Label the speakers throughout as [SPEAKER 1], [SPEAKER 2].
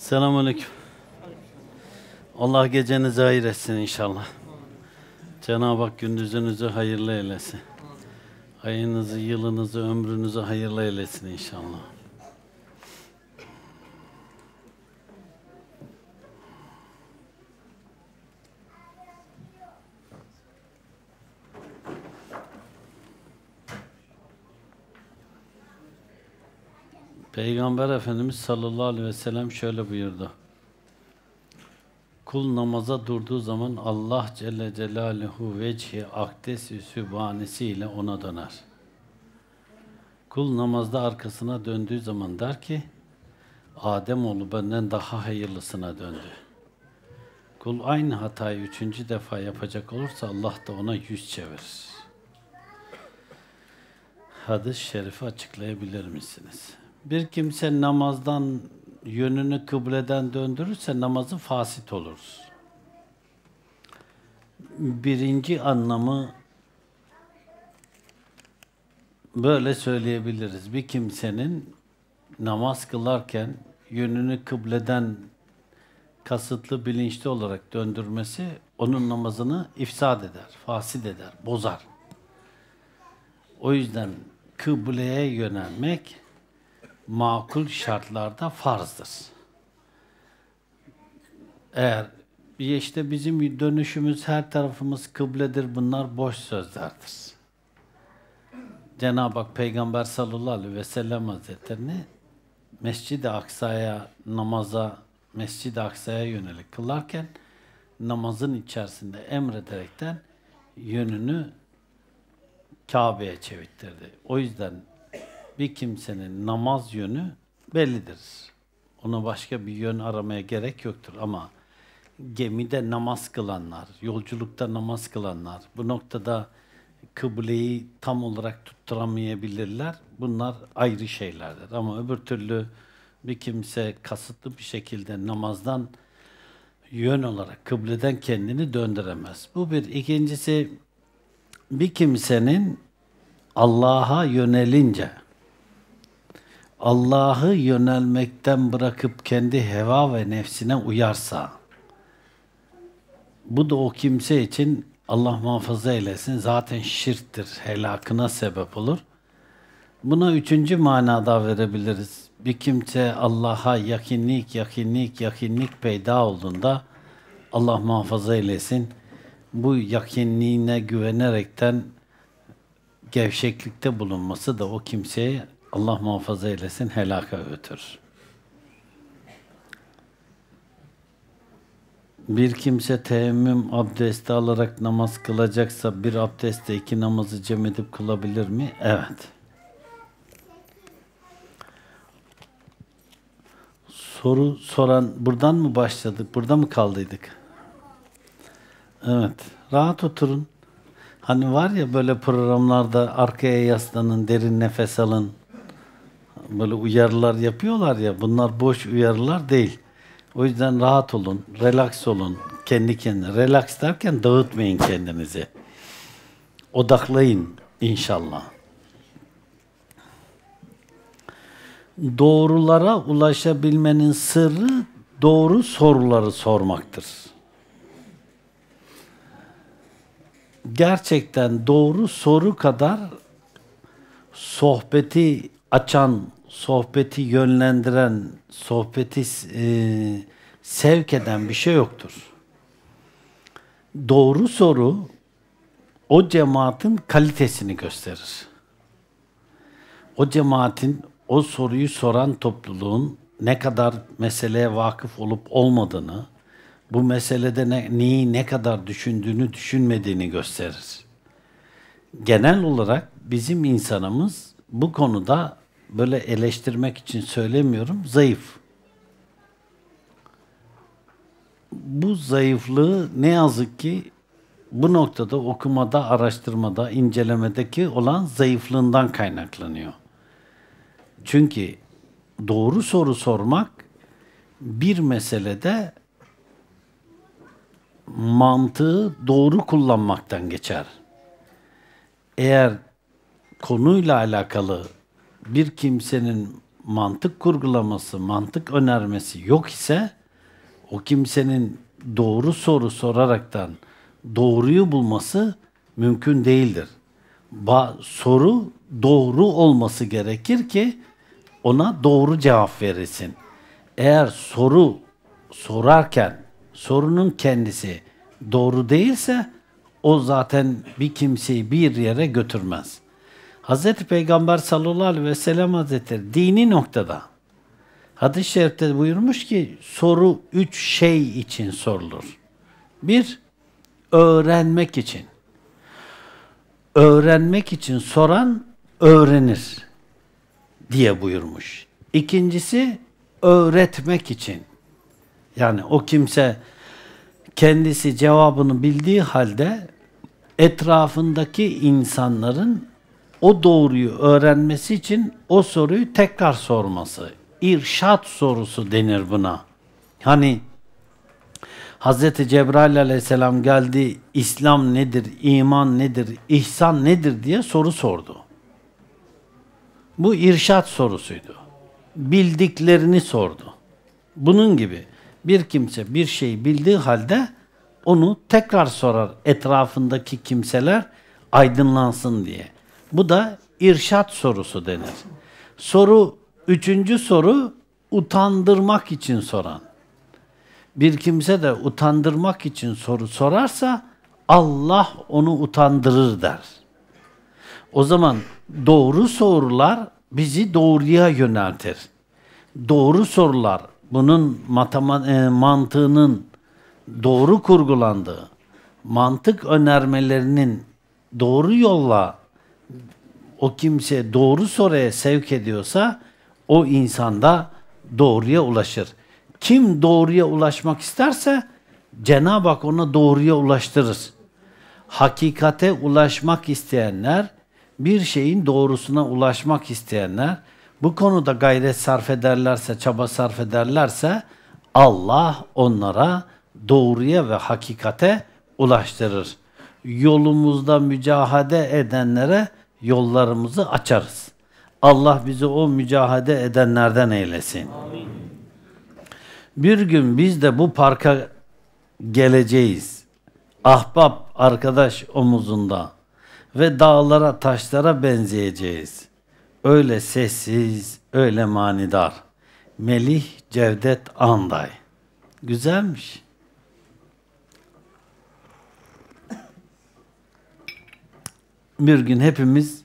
[SPEAKER 1] Selamünaleyküm. Allah gecenizi hayır etsin inşallah. Cenab-ı Hak gündüzünüzü hayırlı eylesin. Ayınızı, yılınızı, ömrünüzü hayırlı eylesin inşallah. Peygamber Efendimiz sallallahu aleyhi ve sellem şöyle buyurdu. Kul namaza durduğu zaman Allah Celle Celaluhu vecihi akdesi ile ona döner. Kul namazda arkasına döndüğü zaman der ki, Adem oğlu benden daha hayırlısına döndü. Kul aynı hatayı üçüncü defa yapacak olursa Allah da ona yüz çevirir. Hadis-i şerifi açıklayabilir misiniz? bir kimse namazdan yönünü kıbleden döndürürse namazı fasit olur. Birinci anlamı böyle söyleyebiliriz. Bir kimsenin namaz kılarken yönünü kıbleden kasıtlı bilinçli olarak döndürmesi onun namazını ifsad eder, fasit eder, bozar. O yüzden kıbleye yönelmek makul şartlarda farzdır. Eğer işte bizim dönüşümüz her tarafımız kıbledir bunlar boş sözlerdir. Cenab-ı Hak Peygamber sallallahu aleyhi ve sellem hazretlerini Mescid-i Aksa'ya namaza, Mescid-i Aksa'ya yönelik kılarken namazın içerisinde emrederekten yönünü Kabe'ye çevirtirdi. O yüzden bir kimsenin namaz yönü bellidir. Ona başka bir yön aramaya gerek yoktur ama gemide namaz kılanlar, yolculukta namaz kılanlar, bu noktada kıbleyi tam olarak tutturamayabilirler. Bunlar ayrı şeylerdir. Ama öbür türlü bir kimse kasıtlı bir şekilde namazdan yön olarak kıbleden kendini döndüremez. Bu bir. ikincisi bir kimsenin Allah'a yönelince, Allah'ı yönelmekten bırakıp kendi heva ve nefsine uyarsa, bu da o kimse için Allah muhafaza eylesin zaten şirktir, helakına sebep olur. Buna üçüncü manada verebiliriz. Bir kimse Allah'a yakinlik, yakinlik, yakinlik peyda olduğunda Allah muhafaza eylesin. Bu yakinliğine güvenerekten gevşeklikte bulunması da o kimseye Allah muhafaza eylesin, helaka götür. Bir kimse teyemmüm abdesti alarak namaz kılacaksa bir abdeste iki namazı cem edip kılabilir mi? Evet. Soru soran buradan mı başladık? Burada mı kaldıydık? Evet. Rahat oturun. Hani var ya böyle programlarda arkaya yaslanın, derin nefes alın böyle uyarılar yapıyorlar ya bunlar boş uyarılar değil. O yüzden rahat olun, relax olun kendi kendine. Relax derken dağıtmayın kendinizi. Odaklayın inşallah. Doğrulara ulaşabilmenin sırrı doğru soruları sormaktır. Gerçekten doğru soru kadar sohbeti açan sohbeti yönlendiren, sohbeti e, sevk eden bir şey yoktur. Doğru soru o cemaatin kalitesini gösterir. O cemaatin, o soruyu soran topluluğun ne kadar meseleye vakıf olup olmadığını, bu meselede ne, neyi ne kadar düşündüğünü düşünmediğini gösterir. Genel olarak bizim insanımız bu konuda böyle eleştirmek için söylemiyorum, zayıf. Bu zayıflığı ne yazık ki bu noktada okumada, araştırmada, incelemedeki olan zayıflığından kaynaklanıyor. Çünkü doğru soru sormak bir meselede mantığı doğru kullanmaktan geçer. Eğer konuyla alakalı bir kimsenin mantık kurgulaması, mantık önermesi yok ise o kimsenin doğru soru soraraktan doğruyu bulması mümkün değildir. Ba soru doğru olması gerekir ki ona doğru cevap verilsin. Eğer soru sorarken sorunun kendisi doğru değilse o zaten bir kimseyi bir yere götürmez. Hz. Peygamber sallallahu aleyhi ve sellem hazretleri dini noktada hadis-i şerifte buyurmuş ki soru üç şey için sorulur. Bir, öğrenmek için. Öğrenmek için soran öğrenir diye buyurmuş. İkincisi öğretmek için. Yani o kimse kendisi cevabını bildiği halde etrafındaki insanların o doğruyu öğrenmesi için o soruyu tekrar sorması. İrşat sorusu denir buna. Hani Hz. Cebrail aleyhisselam geldi, İslam nedir, iman nedir, ihsan nedir diye soru sordu. Bu irşat sorusuydu. Bildiklerini sordu. Bunun gibi bir kimse bir şey bildiği halde onu tekrar sorar etrafındaki kimseler aydınlansın diye. Bu da irşat sorusu denir. Soru, üçüncü soru utandırmak için soran. Bir kimse de utandırmak için soru sorarsa Allah onu utandırır der. O zaman doğru sorular bizi doğruya yöneltir. Doğru sorular bunun e, mantığının doğru kurgulandığı, mantık önermelerinin doğru yolla o kimse doğru soruya sevk ediyorsa o insanda doğruya ulaşır. Kim doğruya ulaşmak isterse Cenab-ı Hak ona doğruya ulaştırır. Hakikate ulaşmak isteyenler, bir şeyin doğrusuna ulaşmak isteyenler, bu konuda gayret sarf ederlerse, çaba sarf ederlerse Allah onlara doğruya ve hakikate ulaştırır. Yolumuzda mücahede edenlere yollarımızı açarız. Allah bizi o mücahede edenlerden eylesin. Bir gün biz de bu parka geleceğiz. Ahbap arkadaş omuzunda ve dağlara taşlara benzeyeceğiz. Öyle sessiz, öyle manidar. Melih Cevdet Anday. Güzelmiş. bir gün hepimiz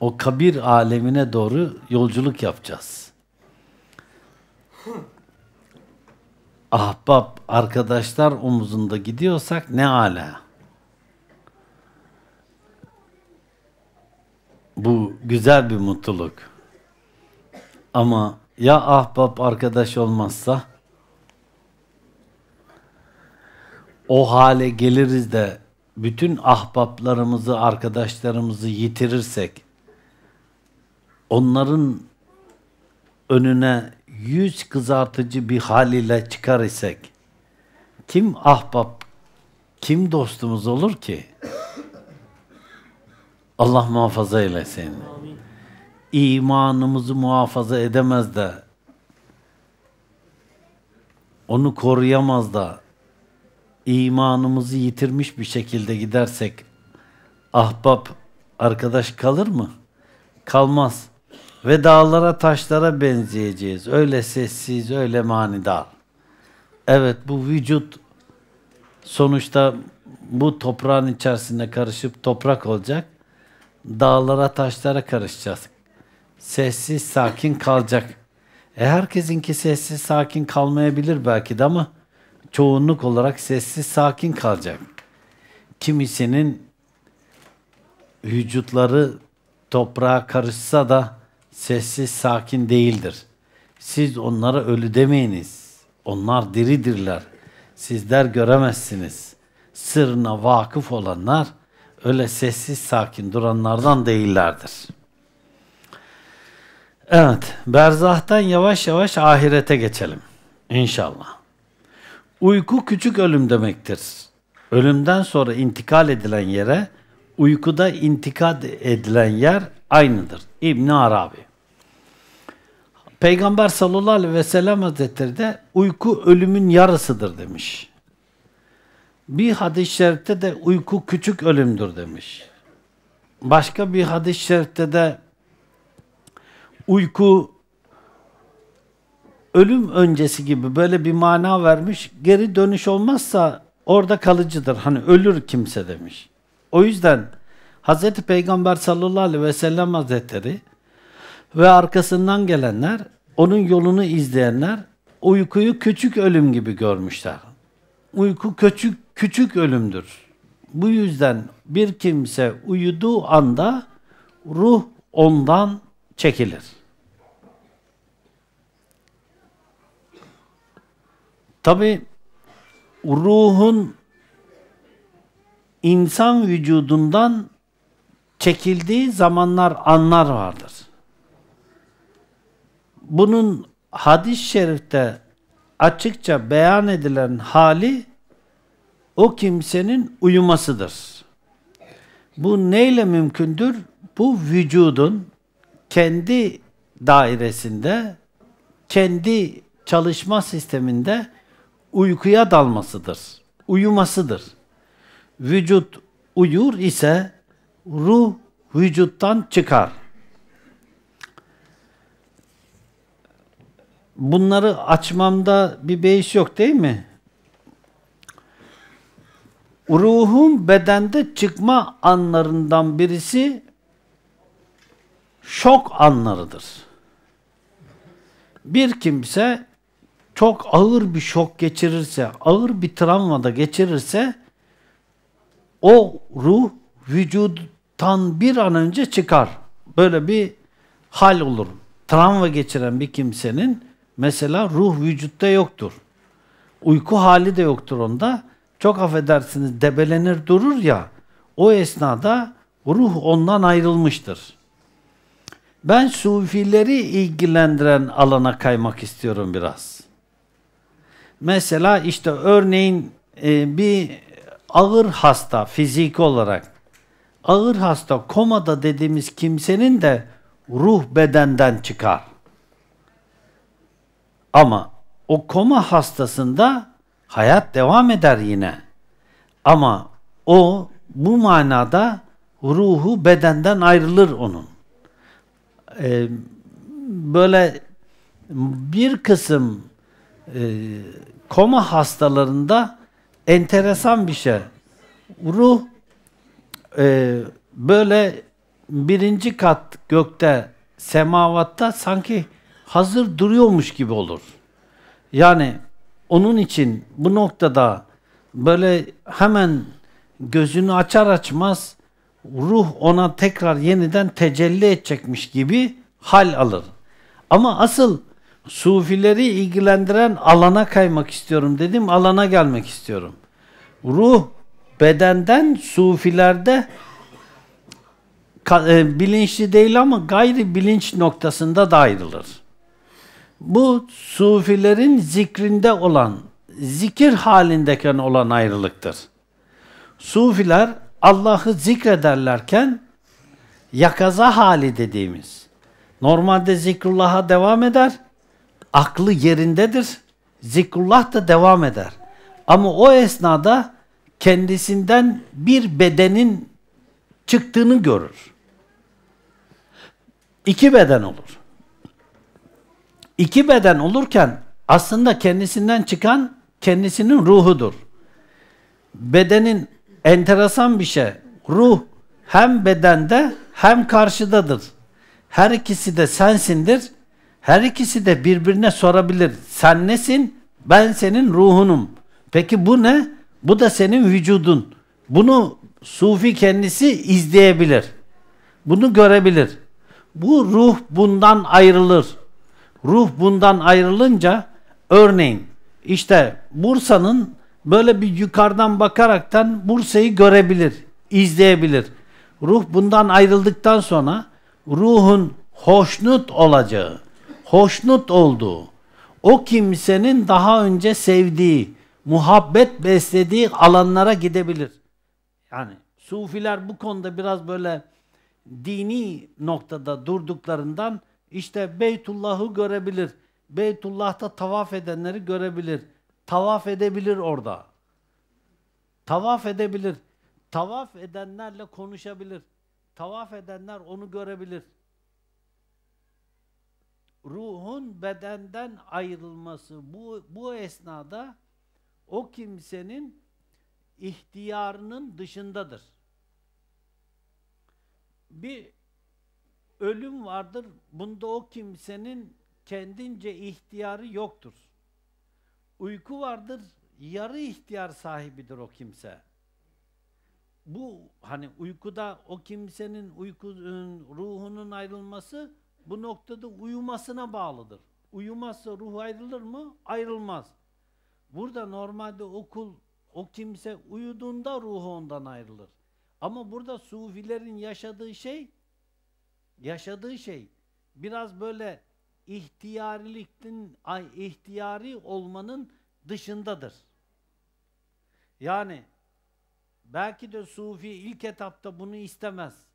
[SPEAKER 1] o kabir alemine doğru yolculuk yapacağız. Ahbap, arkadaşlar omuzunda gidiyorsak ne ala. Bu güzel bir mutluluk. Ama ya ahbap arkadaş olmazsa o hale geliriz de bütün ahbaplarımızı, arkadaşlarımızı yitirirsek onların önüne yüz kızartıcı bir hal ile çıkar isek kim ahbap, kim dostumuz olur ki? Allah muhafaza eylesin. İmanımızı muhafaza edemez de onu koruyamaz da imanımızı yitirmiş bir şekilde gidersek ahbap arkadaş kalır mı? Kalmaz. Ve dağlara taşlara benzeyeceğiz. Öyle sessiz, öyle manidar. Evet bu vücut sonuçta bu toprağın içerisinde karışıp toprak olacak. Dağlara taşlara karışacağız. Sessiz sakin kalacak. E herkesinki sessiz sakin kalmayabilir belki de ama çoğunluk olarak sessiz sakin kalacak. Kimisinin vücutları toprağa karışsa da sessiz sakin değildir. Siz onlara ölü demeyiniz. Onlar diridirler. Sizler göremezsiniz. Sırrına vakıf olanlar öyle sessiz sakin duranlardan değillerdir. Evet, berzahtan yavaş yavaş ahirete geçelim. İnşallah. Uyku küçük ölüm demektir. Ölümden sonra intikal edilen yere, uykuda intikad edilen yer aynıdır. İbn Arabi. Peygamber sallallahu aleyhi ve sellem hazretleri de uyku ölümün yarısıdır demiş. Bir hadis-i şerifte de uyku küçük ölümdür demiş. Başka bir hadis-i şerifte de uyku ölüm öncesi gibi böyle bir mana vermiş. Geri dönüş olmazsa orada kalıcıdır. Hani ölür kimse demiş. O yüzden Hz. Peygamber sallallahu aleyhi ve sellem hazretleri ve arkasından gelenler, onun yolunu izleyenler uykuyu küçük ölüm gibi görmüşler. Uyku küçük küçük ölümdür. Bu yüzden bir kimse uyuduğu anda ruh ondan çekilir. Tabi ruhun insan vücudundan çekildiği zamanlar, anlar vardır. Bunun hadis-i şerifte açıkça beyan edilen hali o kimsenin uyumasıdır. Bu neyle mümkündür? Bu vücudun kendi dairesinde, kendi çalışma sisteminde uykuya dalmasıdır, uyumasıdır. Vücut uyur ise ruh vücuttan çıkar. Bunları açmamda bir beis yok değil mi? Ruhun bedende çıkma anlarından birisi şok anlarıdır. Bir kimse çok ağır bir şok geçirirse, ağır bir travmada geçirirse o ruh vücuttan bir an önce çıkar. Böyle bir hal olur. Travma geçiren bir kimsenin mesela ruh vücutta yoktur. Uyku hali de yoktur onda. Çok affedersiniz debelenir durur ya o esnada ruh ondan ayrılmıştır. Ben sufileri ilgilendiren alana kaymak istiyorum biraz. Mesela işte örneğin e, bir ağır hasta fizik olarak ağır hasta komada dediğimiz kimsenin de ruh bedenden çıkar. Ama o koma hastasında hayat devam eder yine. Ama o bu manada ruhu bedenden ayrılır onun. Ee, böyle bir kısım e, koma hastalarında enteresan bir şey. Ruh e, böyle birinci kat gökte semavatta sanki hazır duruyormuş gibi olur. Yani onun için bu noktada böyle hemen gözünü açar açmaz ruh ona tekrar yeniden tecelli edecekmiş gibi hal alır. Ama asıl sufileri ilgilendiren alana kaymak istiyorum dedim. Alana gelmek istiyorum. Ruh bedenden sufilerde e, bilinçli değil ama gayri bilinç noktasında da ayrılır. Bu sufilerin zikrinde olan, zikir halindeken olan ayrılıktır. Sufiler Allah'ı zikrederlerken yakaza hali dediğimiz. Normalde zikrullah'a devam eder aklı yerindedir. Zikrullah da devam eder. Ama o esnada kendisinden bir bedenin çıktığını görür. İki beden olur. İki beden olurken aslında kendisinden çıkan kendisinin ruhudur. Bedenin enteresan bir şey. Ruh hem bedende hem karşıdadır. Her ikisi de sensindir her ikisi de birbirine sorabilir. Sen nesin? Ben senin ruhunum. Peki bu ne? Bu da senin vücudun. Bunu sufi kendisi izleyebilir. Bunu görebilir. Bu ruh bundan ayrılır. Ruh bundan ayrılınca örneğin işte Bursa'nın böyle bir yukarıdan bakaraktan Bursa'yı görebilir, izleyebilir. Ruh bundan ayrıldıktan sonra ruhun hoşnut olacağı, hoşnut olduğu, o kimsenin daha önce sevdiği, muhabbet beslediği alanlara gidebilir. Yani sufiler bu konuda biraz böyle dini noktada durduklarından işte Beytullah'ı görebilir. Beytullah'ta tavaf edenleri görebilir. Tavaf edebilir orada. Tavaf edebilir. Tavaf edenlerle konuşabilir. Tavaf edenler onu görebilir ruhun bedenden ayrılması bu, bu esnada o kimsenin ihtiyarının dışındadır. Bir ölüm vardır. Bunda o kimsenin kendince ihtiyarı yoktur. Uyku vardır. Yarı ihtiyar sahibidir o kimse. Bu hani uykuda o kimsenin uykunun ıı, ruhunun ayrılması bu noktada uyumasına bağlıdır. Uyumazsa ruh ayrılır mı? Ayrılmaz. Burada normalde okul o kimse uyuduğunda ruhu ondan ayrılır. Ama burada sufilerin yaşadığı şey yaşadığı şey biraz böyle ihtiyarilikten ay ihtiyari olmanın dışındadır. Yani belki de sufi ilk etapta bunu istemez.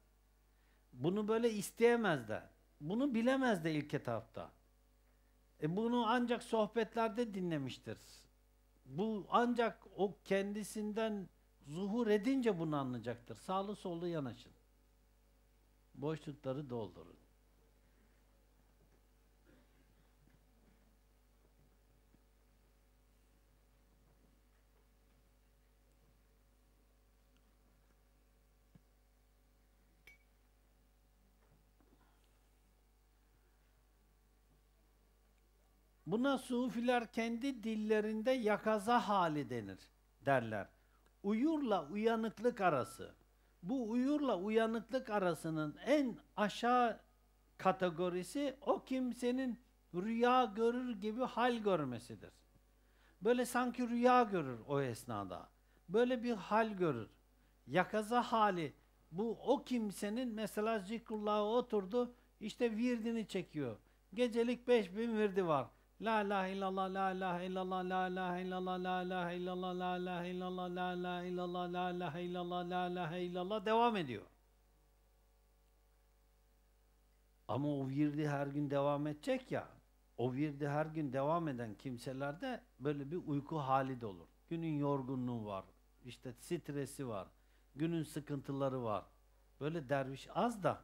[SPEAKER 1] Bunu böyle isteyemez de. Bunu bilemez de ilk etapta. E bunu ancak sohbetlerde dinlemiştir. Bu ancak o kendisinden zuhur edince bunu anlayacaktır. Sağlı sollu yanaşın. Boşlukları doldurun. Buna sufiler kendi dillerinde yakaza hali denir derler. Uyurla uyanıklık arası. Bu uyurla uyanıklık arasının en aşağı kategorisi o kimsenin rüya görür gibi hal görmesidir. Böyle sanki rüya görür o esnada. Böyle bir hal görür. Yakaza hali bu o kimsenin mesela zikrullah'a oturdu işte virdini çekiyor. Gecelik 5000 virdi var. La ilahe illallah la ilahe illallah la ilahe illallah la ilahe illallah la ilahe illallah la ilahe illallah la ilahe illallah la ilahe illallah devam ediyor. Ama o virdi her gün devam edecek ya. O virdi her gün devam eden kimselerde böyle bir uyku hali de olur. Günün yorgunluğu var. işte stresi var. Günün sıkıntıları var. Böyle derviş az da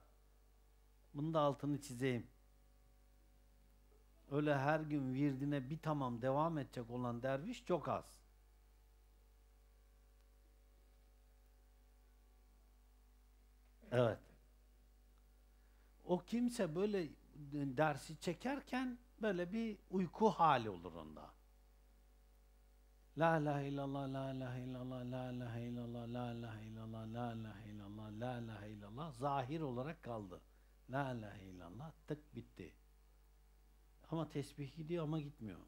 [SPEAKER 1] bunu da altını çizeyim. Öyle her gün virdine bir tamam devam edecek olan derviş çok az. Evet. O kimse böyle dersi çekerken böyle bir uyku hali olur onda. La la illallah, la ilahe illallah, la ilahe illallah, la ilahe illallah, la ilahe illallah, la ilahe illallah zahir olarak kaldı. La ilahe illallah tık bitti. Ama tesbih gidiyor ama gitmiyor.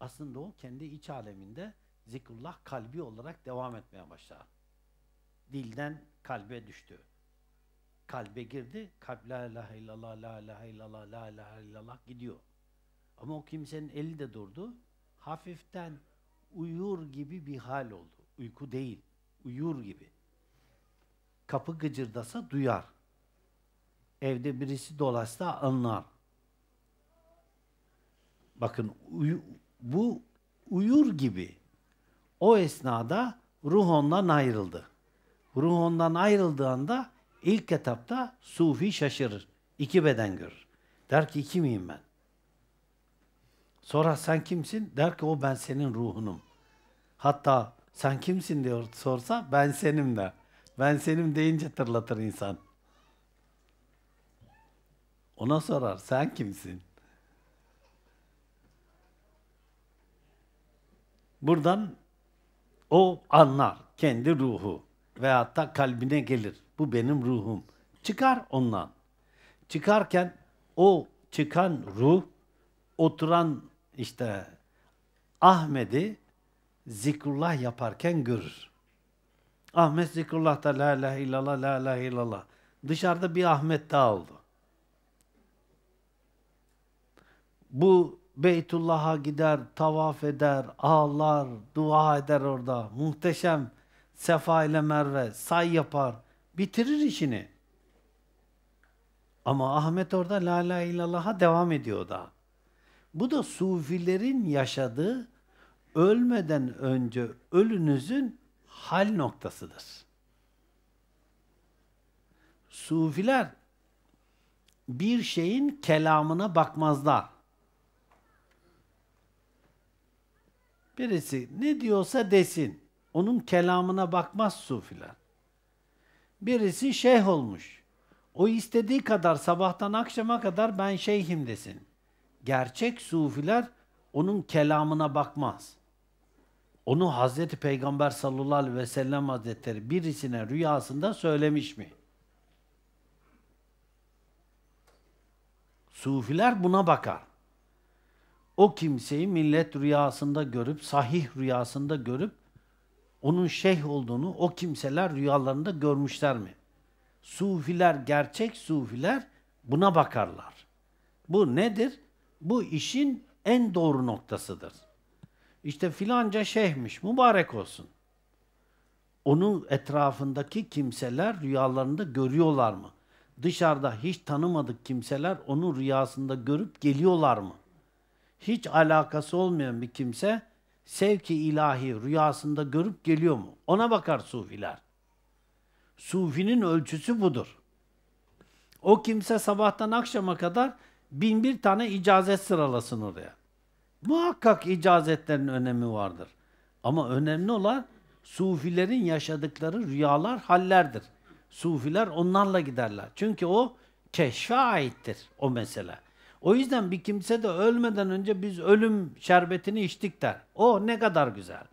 [SPEAKER 1] Aslında o kendi iç aleminde zikrullah kalbi olarak devam etmeye başlar. Dilden kalbe düştü. Kalbe girdi, kalp la ilahe illallah, la ilahe illallah, la ilahe illallah gidiyor. Ama o kimsenin eli de durdu. Hafiften uyur gibi bir hal oldu. Uyku değil, uyur gibi. Kapı gıcırdasa duyar. Evde birisi dolaşsa anlar. Bakın uyu, bu uyur gibi o esnada ruh ondan ayrıldı. Ruh ondan ayrıldığı ilk etapta sufi şaşırır. İki beden görür. Der ki iki miyim ben? Sonra sen kimsin? Der ki o ben senin ruhunum. Hatta sen kimsin diyor sorsa ben senim de. Ben senim deyince tırlatır insan. Ona sorar sen kimsin? Buradan o anlar kendi ruhu ve da kalbine gelir. Bu benim ruhum. Çıkar ondan. Çıkarken o çıkan ruh oturan işte Ahmet'i zikrullah yaparken görür. Ahmet zikrullah da la ilahe illallah la ilahe illallah. Dışarıda bir Ahmet daha oldu. Bu Beytullah'a gider, tavaf eder, ağlar, dua eder orada. Muhteşem Sefa ile Merve say yapar, bitirir işini. Ama Ahmet orada la la illallah'a devam ediyor da. Bu da sufilerin yaşadığı ölmeden önce ölünüzün hal noktasıdır. Sufiler bir şeyin kelamına bakmazlar. Birisi ne diyorsa desin. Onun kelamına bakmaz sufiler. Birisi şeyh olmuş. O istediği kadar sabahtan akşama kadar ben şeyhim desin. Gerçek sufiler onun kelamına bakmaz. Onu Hazreti Peygamber sallallahu aleyhi ve sellem hazretleri birisine rüyasında söylemiş mi? Sufiler buna bakar o kimseyi millet rüyasında görüp, sahih rüyasında görüp onun şeyh olduğunu o kimseler rüyalarında görmüşler mi? Sufiler, gerçek sufiler buna bakarlar. Bu nedir? Bu işin en doğru noktasıdır. İşte filanca şeyhmiş, mübarek olsun. Onun etrafındaki kimseler rüyalarında görüyorlar mı? Dışarıda hiç tanımadık kimseler onu rüyasında görüp geliyorlar mı? hiç alakası olmayan bir kimse sevki ilahi rüyasında görüp geliyor mu? Ona bakar sufiler. Sufinin ölçüsü budur. O kimse sabahtan akşama kadar bin bir tane icazet sıralasın oraya. Muhakkak icazetlerin önemi vardır. Ama önemli olan sufilerin yaşadıkları rüyalar, hallerdir. Sufiler onlarla giderler. Çünkü o keşfe aittir o mesele. O yüzden bir kimse de ölmeden önce biz ölüm şerbetini içtik der. O ne kadar güzel.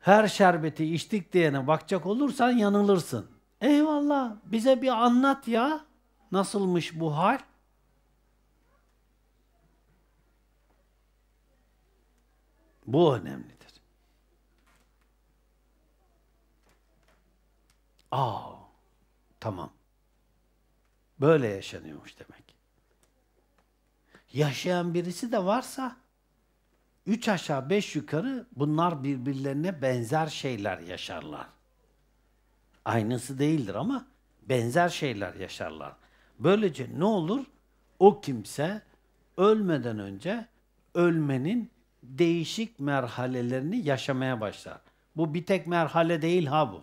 [SPEAKER 1] Her şerbeti içtik diyene bakacak olursan yanılırsın. Eyvallah bize bir anlat ya. Nasılmış bu hal? Bu önemlidir. Aa, tamam. Böyle yaşanıyormuş demek yaşayan birisi de varsa üç aşağı beş yukarı bunlar birbirlerine benzer şeyler yaşarlar. Aynısı değildir ama benzer şeyler yaşarlar. Böylece ne olur? O kimse ölmeden önce ölmenin değişik merhalelerini yaşamaya başlar. Bu bir tek merhale değil ha bu.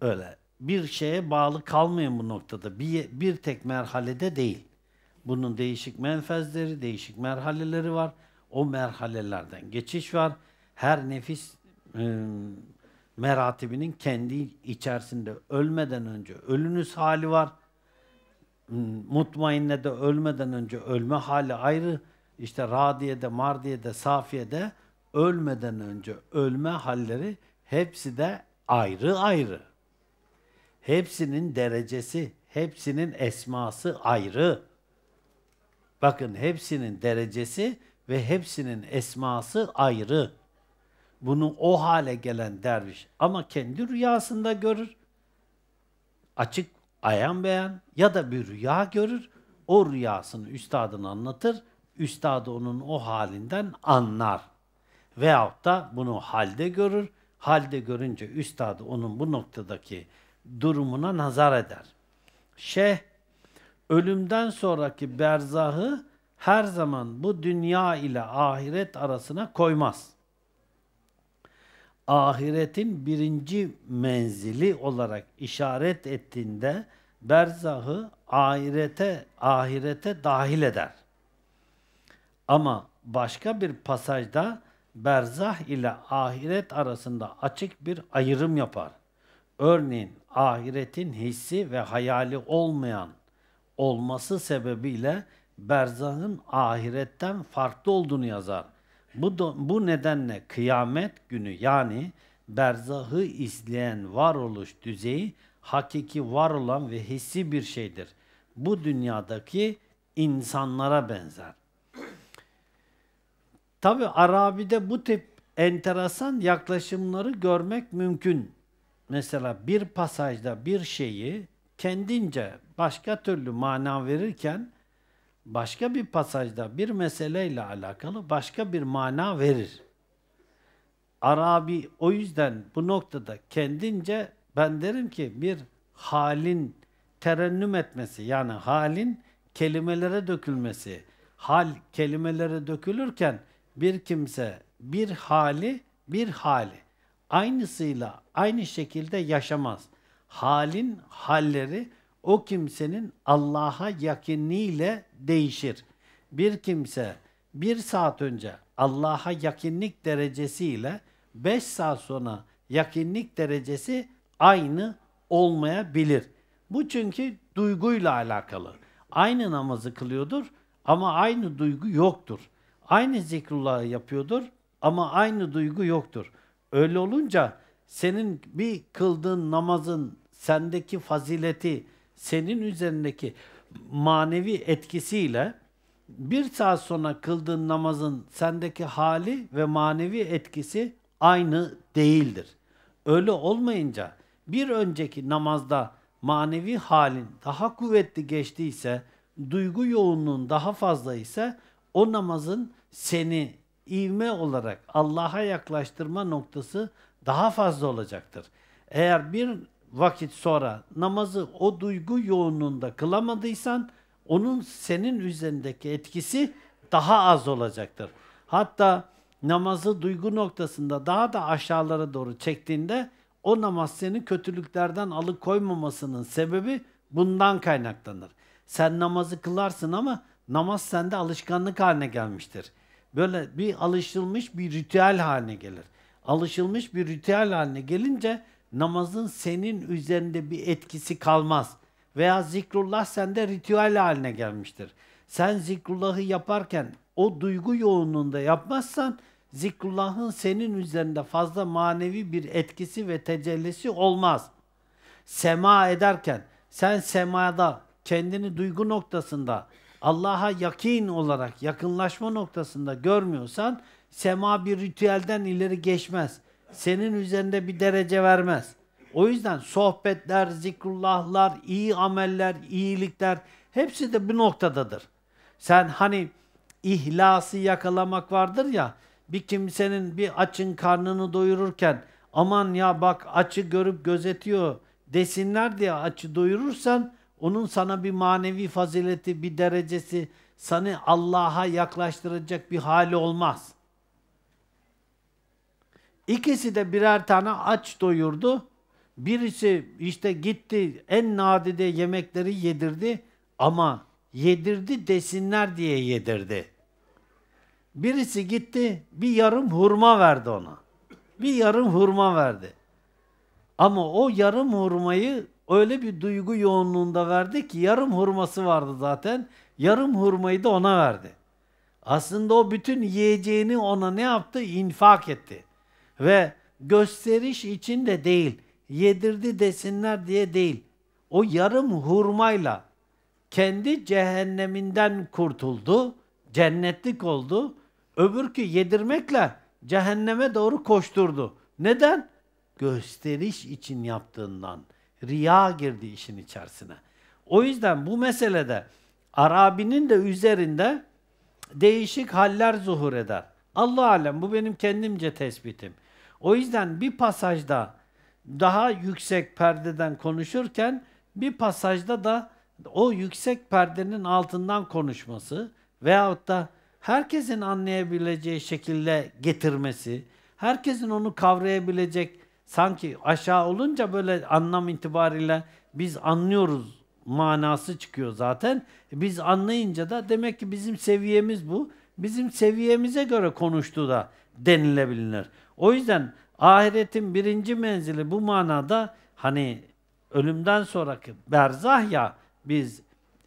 [SPEAKER 1] Öyle bir şeye bağlı kalmayın bu noktada. Bir, bir tek merhalede değil. Bunun değişik menfezleri, değişik merhaleleri var. O merhalelerden geçiş var. Her nefis e, meratibinin kendi içerisinde ölmeden önce ölünüz hali var. Mutmainne de ölmeden önce ölme hali ayrı. İşte radiyede, mardiyede, safiyede ölmeden önce ölme halleri hepsi de ayrı ayrı. Hepsinin derecesi, hepsinin esması ayrı. Bakın hepsinin derecesi ve hepsinin esması ayrı. Bunu o hale gelen derviş ama kendi rüyasında görür. Açık, ayan beyan ya da bir rüya görür. O rüyasını üstadına anlatır. Üstad onun o halinden anlar. Veyahut da bunu halde görür. Halde görünce üstad onun bu noktadaki durumuna nazar eder. Şeyh, ölümden sonraki berzahı her zaman bu dünya ile ahiret arasına koymaz. Ahiretin birinci menzili olarak işaret ettiğinde berzahı ahirete ahirete dahil eder. Ama başka bir pasajda berzah ile ahiret arasında açık bir ayrım yapar. Örneğin ahiretin hissi ve hayali olmayan olması sebebiyle berzahın ahiretten farklı olduğunu yazar. Bu, do, bu nedenle kıyamet günü yani berzahı izleyen varoluş düzeyi hakiki var olan ve hissi bir şeydir. Bu dünyadaki insanlara benzer. Tabi Arabi'de bu tip enteresan yaklaşımları görmek mümkün mesela bir pasajda bir şeyi kendince başka türlü mana verirken başka bir pasajda bir meseleyle alakalı başka bir mana verir. Arabi o yüzden bu noktada kendince ben derim ki bir halin terennüm etmesi yani halin kelimelere dökülmesi. Hal kelimelere dökülürken bir kimse bir hali bir hali aynısıyla aynı şekilde yaşamaz. Halin halleri o kimsenin Allah'a yakiniyle değişir. Bir kimse bir saat önce Allah'a yakinlik derecesiyle beş saat sonra yakınlık derecesi aynı olmayabilir. Bu çünkü duyguyla alakalı. Aynı namazı kılıyordur ama aynı duygu yoktur. Aynı zikrullahı yapıyordur ama aynı duygu yoktur. Öyle olunca senin bir kıldığın namazın sendeki fazileti, senin üzerindeki manevi etkisiyle bir saat sonra kıldığın namazın sendeki hali ve manevi etkisi aynı değildir. Öyle olmayınca bir önceki namazda manevi halin daha kuvvetli geçtiyse, duygu yoğunluğun daha fazla ise o namazın seni ivme olarak Allah'a yaklaştırma noktası daha fazla olacaktır. Eğer bir vakit sonra namazı o duygu yoğunluğunda kılamadıysan onun senin üzerindeki etkisi daha az olacaktır. Hatta namazı duygu noktasında daha da aşağılara doğru çektiğinde o namaz seni kötülüklerden alıkoymamasının sebebi bundan kaynaklanır. Sen namazı kılarsın ama namaz sende alışkanlık haline gelmiştir böyle bir alışılmış bir ritüel haline gelir. Alışılmış bir ritüel haline gelince namazın senin üzerinde bir etkisi kalmaz. Veya zikrullah sende ritüel haline gelmiştir. Sen zikrullahı yaparken o duygu yoğunluğunda yapmazsan zikrullahın senin üzerinde fazla manevi bir etkisi ve tecellisi olmaz. Sema ederken sen semada kendini duygu noktasında Allah'a yakin olarak yakınlaşma noktasında görmüyorsan sema bir ritüelden ileri geçmez. Senin üzerinde bir derece vermez. O yüzden sohbetler, zikrullahlar, iyi ameller, iyilikler hepsi de bu noktadadır. Sen hani ihlası yakalamak vardır ya, bir kimsenin bir açın karnını doyururken aman ya bak açı görüp gözetiyor desinler diye açı doyurursan onun sana bir manevi fazileti, bir derecesi, seni Allah'a yaklaştıracak bir hali olmaz. İkisi de birer tane aç doyurdu. Birisi işte gitti en nadide yemekleri yedirdi ama yedirdi desinler diye yedirdi. Birisi gitti bir yarım hurma verdi ona. Bir yarım hurma verdi. Ama o yarım hurmayı öyle bir duygu yoğunluğunda verdi ki yarım hurması vardı zaten. Yarım hurmayı da ona verdi. Aslında o bütün yiyeceğini ona ne yaptı? İnfak etti. Ve gösteriş için de değil, yedirdi desinler diye değil. O yarım hurmayla kendi cehenneminden kurtuldu, cennetlik oldu. Öbürkü yedirmekle cehenneme doğru koşturdu. Neden? Gösteriş için yaptığından. Riya girdi işin içerisine. O yüzden bu meselede Arabi'nin de üzerinde değişik haller zuhur eder. Allah alem bu benim kendimce tespitim. O yüzden bir pasajda daha yüksek perdeden konuşurken bir pasajda da o yüksek perdenin altından konuşması veyahut da herkesin anlayabileceği şekilde getirmesi, herkesin onu kavrayabilecek sanki aşağı olunca böyle anlam itibariyle biz anlıyoruz manası çıkıyor zaten. Biz anlayınca da demek ki bizim seviyemiz bu. Bizim seviyemize göre konuştu da denilebilir. O yüzden ahiretin birinci menzili bu manada hani ölümden sonraki berzah ya biz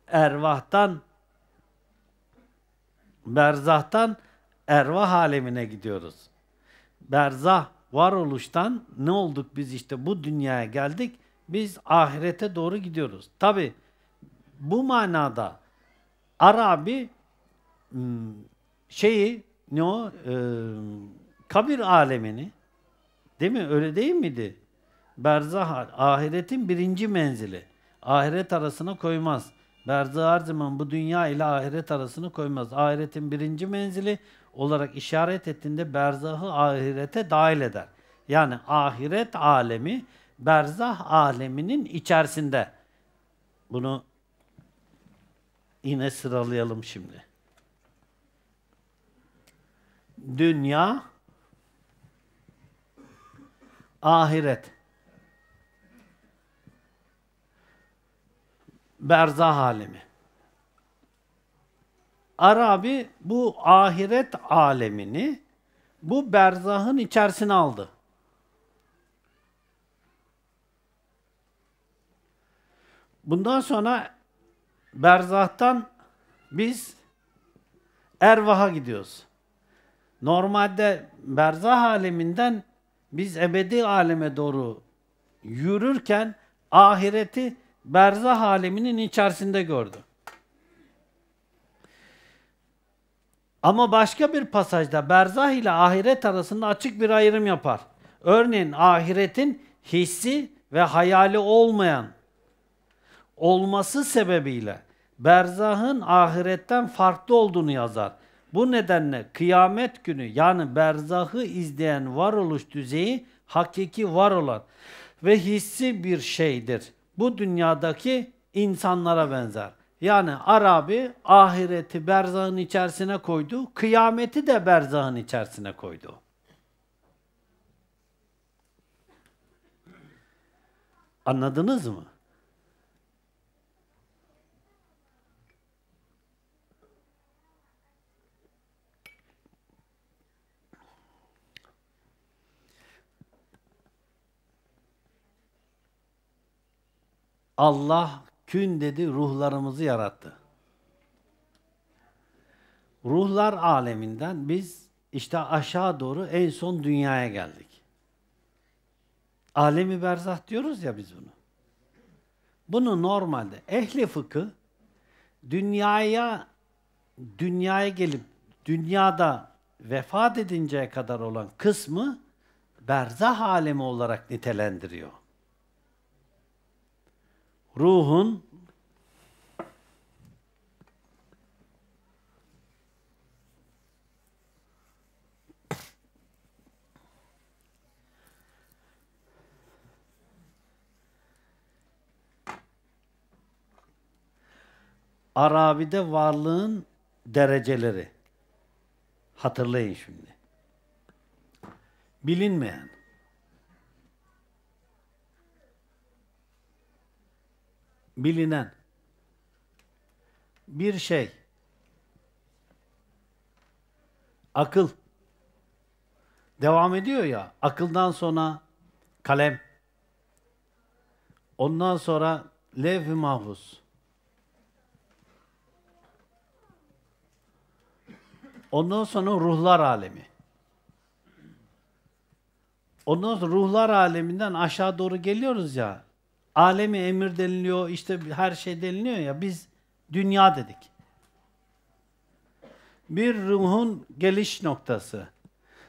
[SPEAKER 1] ervahtan berzahtan ervah alemine gidiyoruz. Berzah varoluştan ne olduk biz işte bu dünyaya geldik. Biz ahirete doğru gidiyoruz. Tabi bu manada Arabi hmm, şeyi ne o e, kabir alemini değil mi? Öyle değil miydi? Berzah ahiretin birinci menzili. Ahiret arasına koymaz. Berzah her zaman bu dünya ile ahiret arasını koymaz. Ahiretin birinci menzili olarak işaret ettiğinde berzahı ahirete dahil eder. Yani ahiret alemi berzah aleminin içerisinde. Bunu yine sıralayalım şimdi. Dünya, ahiret, berzah alemi. Arabi bu ahiret alemini bu berzahın içerisine aldı. Bundan sonra berzahtan biz ervaha gidiyoruz. Normalde berzah aleminden biz ebedi aleme doğru yürürken ahireti berzah aleminin içerisinde gördü. Ama başka bir pasajda berzah ile ahiret arasında açık bir ayrım yapar. Örneğin ahiretin hissi ve hayali olmayan olması sebebiyle berzahın ahiretten farklı olduğunu yazar. Bu nedenle kıyamet günü yani berzahı izleyen varoluş düzeyi hakiki var olan ve hissi bir şeydir. Bu dünyadaki insanlara benzer. Yani Arabi ahireti berzahın içerisine koydu, kıyameti de berzahın içerisine koydu. Anladınız mı? Allah bütün dedi ruhlarımızı yarattı. Ruhlar aleminden biz işte aşağı doğru en son dünyaya geldik. Alemi berzah diyoruz ya biz bunu. Bunu normalde ehli fıkı dünyaya dünyaya gelip dünyada vefat edinceye kadar olan kısmı berzah alemi olarak nitelendiriyor ruhun Arabi'de varlığın dereceleri. Hatırlayın şimdi. Bilinmeyen. bilinen bir şey akıl devam ediyor ya. Akıldan sonra kalem. Ondan sonra levh-i mahfuz. Ondan sonra ruhlar alemi. Ondan sonra ruhlar aleminden aşağı doğru geliyoruz ya alemi emir deniliyor, işte her şey deniliyor ya biz dünya dedik. Bir ruhun geliş noktası.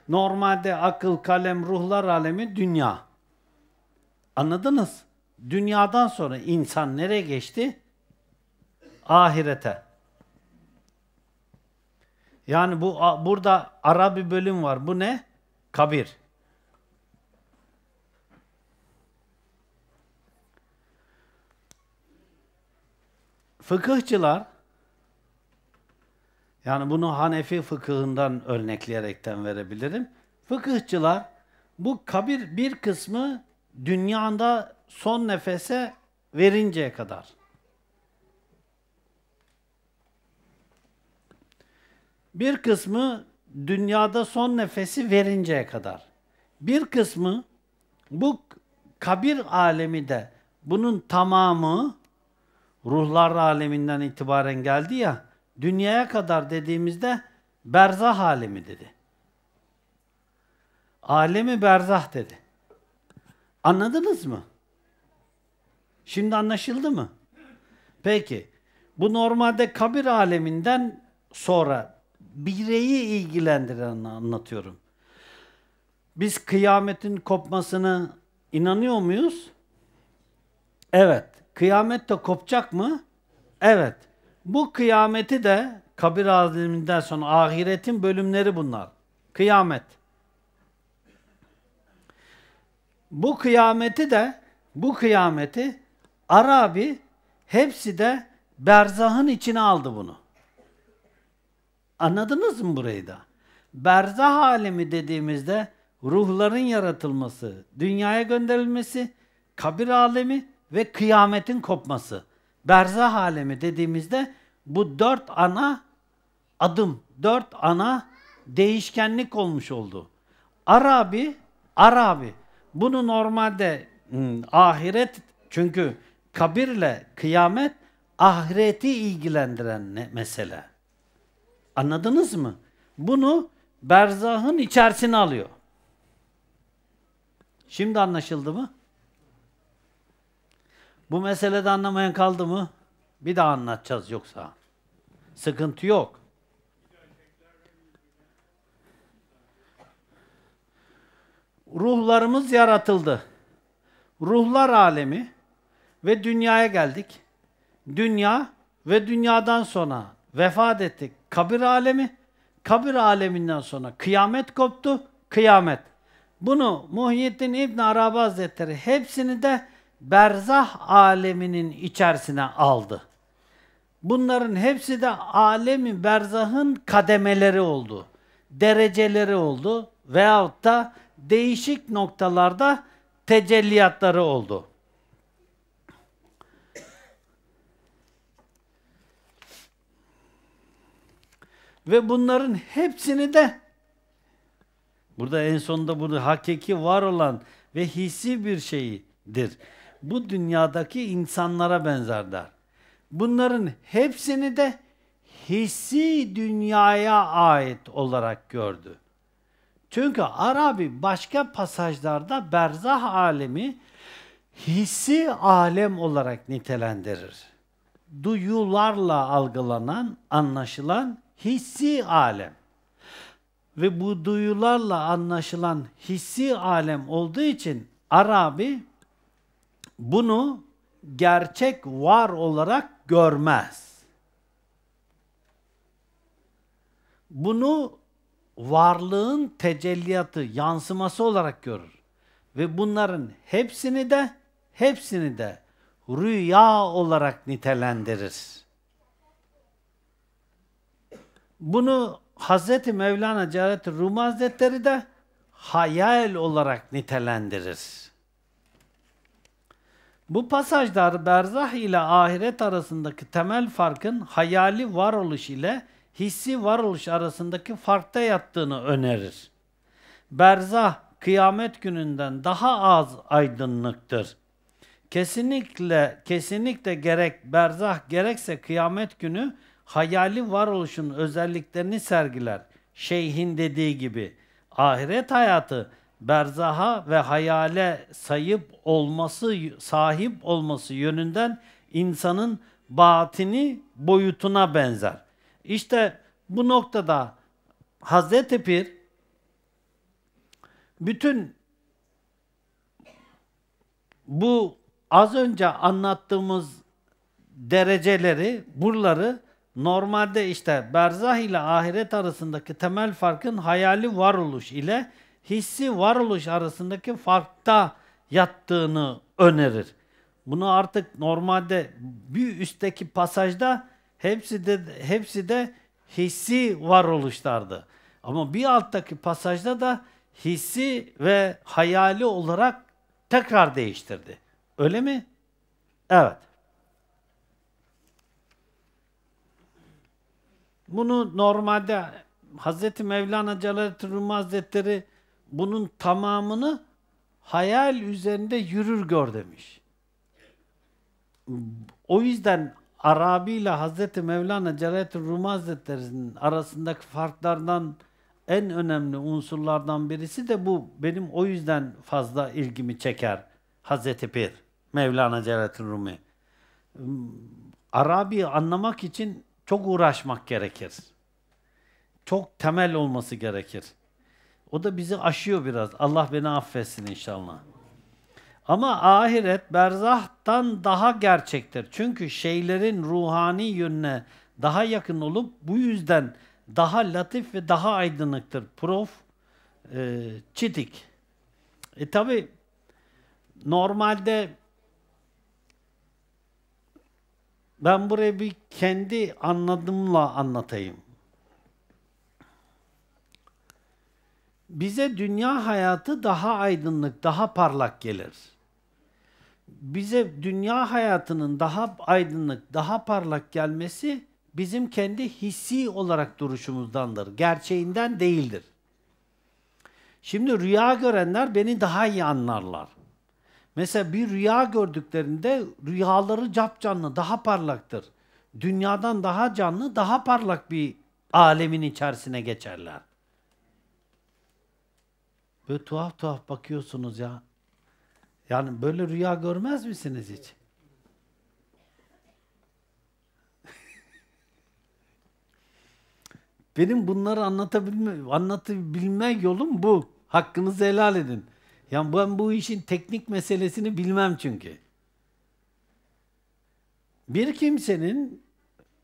[SPEAKER 1] Normalde akıl, kalem, ruhlar alemi dünya. Anladınız? Dünyadan sonra insan nereye geçti? Ahirete. Yani bu burada ara bir bölüm var. Bu ne? Kabir. Fıkıhçılar yani bunu Hanefi fıkıhından örnekleyerekten verebilirim. Fıkıhçılar bu kabir bir kısmı dünyada son nefese verinceye kadar. Bir kısmı dünyada son nefesi verinceye kadar. Bir kısmı bu kabir alemi de bunun tamamı ruhlar aleminden itibaren geldi ya, dünyaya kadar dediğimizde berzah alemi dedi. Alemi berzah dedi. Anladınız mı? Şimdi anlaşıldı mı? Peki. Bu normalde kabir aleminden sonra bireyi ilgilendiren anlatıyorum. Biz kıyametin kopmasını inanıyor muyuz? Evet. Kıyamet de kopacak mı? Evet. Bu kıyameti de kabir aziminden sonra ahiretin bölümleri bunlar. Kıyamet. Bu kıyameti de bu kıyameti Arabi hepsi de berzahın içine aldı bunu. Anladınız mı burayı da? Berzah alemi dediğimizde ruhların yaratılması, dünyaya gönderilmesi, kabir alemi ve kıyametin kopması. Berzah alemi dediğimizde bu dört ana adım, dört ana değişkenlik olmuş oldu. Arabi, Arabi. Bunu normalde ım, hmm, ahiret çünkü kabirle kıyamet ahireti ilgilendiren mesele. Anladınız mı? Bunu berzahın içerisine alıyor. Şimdi anlaşıldı mı? Bu meselede anlamayan kaldı mı? Bir daha anlatacağız yoksa. Sıkıntı yok. Ruhlarımız yaratıldı. Ruhlar alemi ve dünyaya geldik. Dünya ve dünyadan sonra vefat ettik. Kabir alemi, kabir aleminden sonra kıyamet koptu, kıyamet. Bunu Muhyiddin İbn Arabi Hazretleri hepsini de berzah aleminin içerisine aldı. Bunların hepsi de alemi berzahın kademeleri oldu. Dereceleri oldu veyahut da değişik noktalarda tecelliyatları oldu. Ve bunların hepsini de burada en sonunda burada hakiki var olan ve hissi bir şeydir bu dünyadaki insanlara benzer der. Bunların hepsini de hissi dünyaya ait olarak gördü. Çünkü Arabi başka pasajlarda berzah alemi hissi alem olarak nitelendirir. Duyularla algılanan, anlaşılan hissi alem. Ve bu duyularla anlaşılan hissi alem olduğu için Arabi bunu gerçek var olarak görmez. Bunu varlığın tecelliyatı, yansıması olarak görür. Ve bunların hepsini de, hepsini de rüya olarak nitelendirir. Bunu Hz. Mevlana Celaleddin Rumi Hazretleri de hayal olarak nitelendirir. Bu pasajda berzah ile ahiret arasındaki temel farkın hayali varoluş ile hissi varoluş arasındaki farkta yattığını önerir. Berzah kıyamet gününden daha az aydınlıktır. Kesinlikle kesinlikle gerek berzah gerekse kıyamet günü hayali varoluşun özelliklerini sergiler. Şeyhin dediği gibi ahiret hayatı berzaha ve hayale sahip olması, sahip olması yönünden insanın batini boyutuna benzer. İşte bu noktada Hazreti Pir bütün bu az önce anlattığımız dereceleri, buraları normalde işte berzah ile ahiret arasındaki temel farkın hayali varoluş ile hissi varoluş arasındaki farkta yattığını önerir. Bunu artık normalde bir üstteki pasajda hepsi de hepsi de hissi varoluşlardı. Ama bir alttaki pasajda da hissi ve hayali olarak tekrar değiştirdi. Öyle mi? Evet. Bunu normalde Hz. Mevlana Celaleddin Rumi Hazretleri bunun tamamını hayal üzerinde yürür gör demiş. O yüzden Arabi ile Hazreti Mevlana Celalettin Rumi Hazretleri'nin arasındaki farklardan en önemli unsurlardan birisi de bu. Benim o yüzden fazla ilgimi çeker Hazreti Pir, Mevlana Celalettin Rumi. Arabi anlamak için çok uğraşmak gerekir. Çok temel olması gerekir. O da bizi aşıyor biraz. Allah beni affetsin inşallah. Ama ahiret berzahtan daha gerçektir. Çünkü şeylerin ruhani yönüne daha yakın olup bu yüzden daha latif ve daha aydınlıktır. Prof e, Çitik. E tabi normalde ben burayı bir kendi anladığımla anlatayım. bize dünya hayatı daha aydınlık, daha parlak gelir. Bize dünya hayatının daha aydınlık, daha parlak gelmesi bizim kendi hissi olarak duruşumuzdandır. Gerçeğinden değildir. Şimdi rüya görenler beni daha iyi anlarlar. Mesela bir rüya gördüklerinde rüyaları capcanlı, daha parlaktır. Dünyadan daha canlı, daha parlak bir alemin içerisine geçerler. Böyle tuhaf tuhaf bakıyorsunuz ya. Yani böyle rüya görmez misiniz hiç? Benim bunları anlatabilme, anlatabilme yolum bu. Hakkınızı helal edin. Yani ben bu işin teknik meselesini bilmem çünkü. Bir kimsenin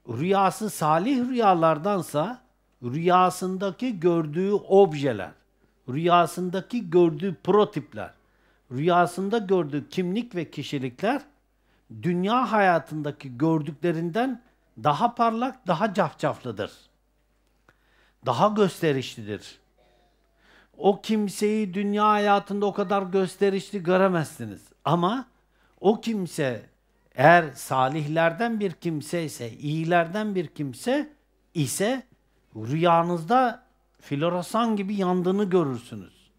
[SPEAKER 1] rüyası salih rüyalardansa rüyasındaki gördüğü objeler rüyasındaki gördüğü protipler, rüyasında gördüğü kimlik ve kişilikler dünya hayatındaki gördüklerinden daha parlak, daha cafcaflıdır. Daha gösterişlidir. O kimseyi dünya hayatında o kadar gösterişli göremezsiniz. Ama o kimse eğer salihlerden bir kimse ise, iyilerden bir kimse ise rüyanızda floresan gibi yandığını görürsünüz.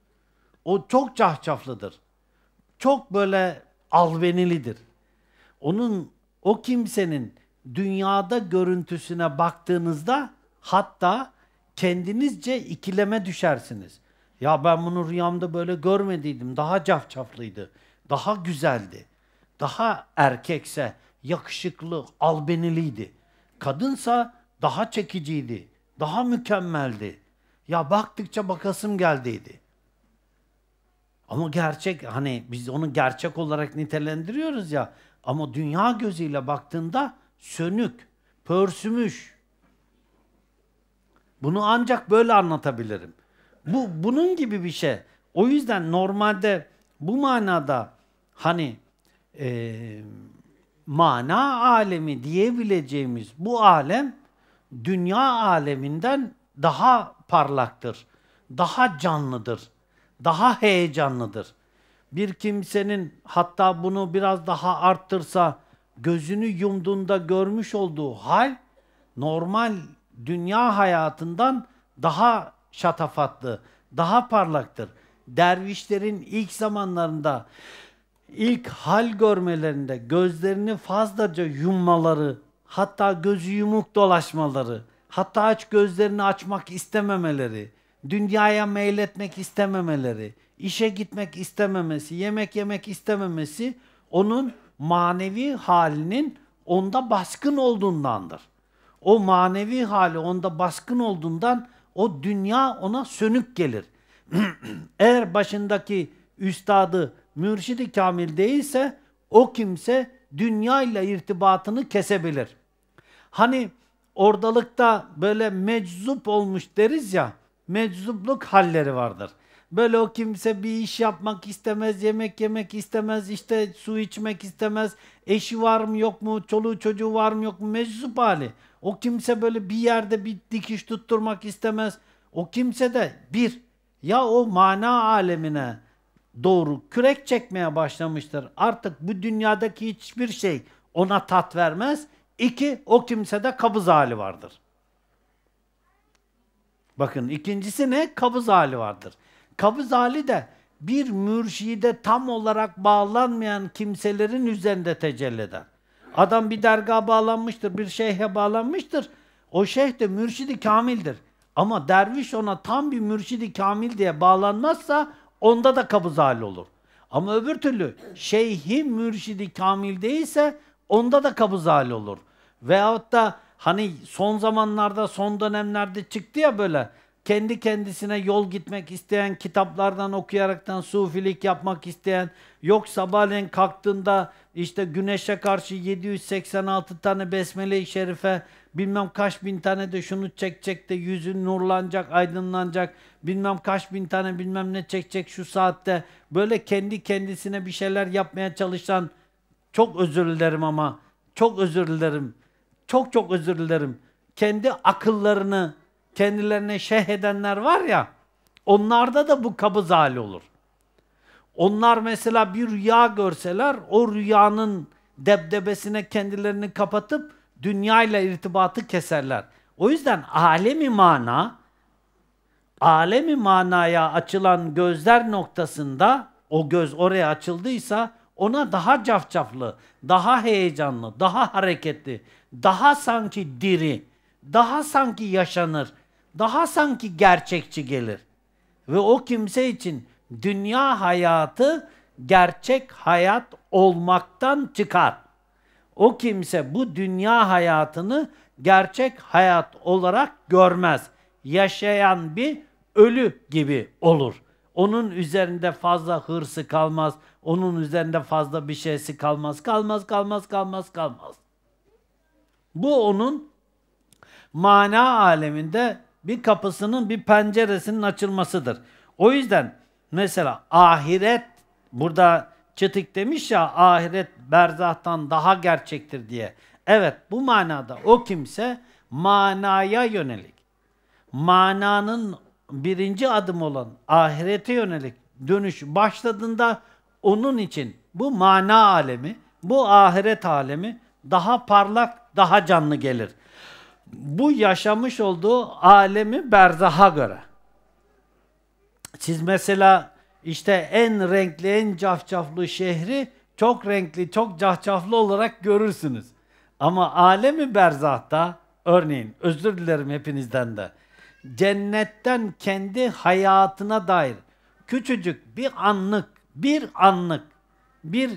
[SPEAKER 1] O çok cahçaflıdır. Çok böyle albenilidir. Onun o kimsenin dünyada görüntüsüne baktığınızda hatta kendinizce ikileme düşersiniz. Ya ben bunu rüyamda böyle görmediydim. Daha cafcaflıydı. Daha güzeldi. Daha erkekse yakışıklı, albeniliydi. Kadınsa daha çekiciydi. Daha mükemmeldi. Ya baktıkça bakasım geldiydi. Ama gerçek hani biz onu gerçek olarak nitelendiriyoruz ya ama dünya gözüyle baktığında sönük, pörsümüş. Bunu ancak böyle anlatabilirim. Bu bunun gibi bir şey. O yüzden normalde bu manada hani e, mana alemi diyebileceğimiz bu alem dünya aleminden daha parlaktır, daha canlıdır, daha heyecanlıdır. Bir kimsenin hatta bunu biraz daha arttırsa gözünü yumduğunda görmüş olduğu hal normal dünya hayatından daha şatafatlı, daha parlaktır. Dervişlerin ilk zamanlarında ilk hal görmelerinde gözlerini fazlaca yummaları, hatta gözü yumuk dolaşmaları, hatta aç gözlerini açmak istememeleri, dünyaya meyletmek istememeleri, işe gitmek istememesi, yemek yemek istememesi onun manevi halinin onda baskın olduğundandır. O manevi hali onda baskın olduğundan o dünya ona sönük gelir. Eğer başındaki üstadı mürşidi kamil değilse o kimse dünya ile irtibatını kesebilir. Hani ordalıkta böyle meczup olmuş deriz ya meczupluk halleri vardır. Böyle o kimse bir iş yapmak istemez, yemek yemek istemez, işte su içmek istemez, eşi var mı yok mu, çoluğu çocuğu var mı yok mu meczup hali. O kimse böyle bir yerde bir dikiş tutturmak istemez. O kimse de bir ya o mana alemine doğru kürek çekmeye başlamıştır. Artık bu dünyadaki hiçbir şey ona tat vermez İki, o kimsede kabız hali vardır. Bakın ikincisi ne? Kabız hali vardır. Kabız hali de bir mürşide tam olarak bağlanmayan kimselerin üzerinde tecelli eder. Adam bir dergaha bağlanmıştır, bir şeyhe bağlanmıştır. O şeyh de mürşidi kamildir. Ama derviş ona tam bir mürşidi kamil diye bağlanmazsa onda da kabız hali olur. Ama öbür türlü şeyhi mürşidi kamil değilse onda da kabız hali olur. Veyahut da hani son zamanlarda, son dönemlerde çıktı ya böyle kendi kendisine yol gitmek isteyen, kitaplardan okuyaraktan sufilik yapmak isteyen, yok sabahleyin kalktığında işte güneşe karşı 786 tane besmele-i şerife bilmem kaç bin tane de şunu çekecek de yüzün nurlanacak, aydınlanacak, bilmem kaç bin tane bilmem ne çekecek şu saatte. Böyle kendi kendisine bir şeyler yapmaya çalışan, çok özür dilerim ama, çok özür dilerim çok çok özür dilerim. Kendi akıllarını kendilerine şeh edenler var ya, onlarda da bu kabız hali olur. Onlar mesela bir rüya görseler, o rüyanın debdebesine kendilerini kapatıp dünyayla irtibatı keserler. O yüzden alemi mana, alemi manaya açılan gözler noktasında, o göz oraya açıldıysa ona daha cafcaflı, daha heyecanlı, daha hareketli, daha sanki diri, daha sanki yaşanır, daha sanki gerçekçi gelir. Ve o kimse için dünya hayatı gerçek hayat olmaktan çıkar. O kimse bu dünya hayatını gerçek hayat olarak görmez. Yaşayan bir ölü gibi olur. Onun üzerinde fazla hırsı kalmaz, onun üzerinde fazla bir şeysi kalmaz. Kalmaz, kalmaz, kalmaz, kalmaz. Bu onun mana aleminde bir kapısının, bir penceresinin açılmasıdır. O yüzden mesela ahiret, burada Çıtık demiş ya ahiret berzahtan daha gerçektir diye. Evet bu manada o kimse manaya yönelik. Mananın birinci adım olan ahirete yönelik dönüş başladığında onun için bu mana alemi, bu ahiret alemi daha parlak, daha canlı gelir. Bu yaşamış olduğu alemi berzaha göre. Siz mesela işte en renkli, en cafcaflı şehri çok renkli, çok cafcaflı olarak görürsünüz. Ama alemi berzahta örneğin özür dilerim hepinizden de cennetten kendi hayatına dair küçücük bir anlık bir anlık bir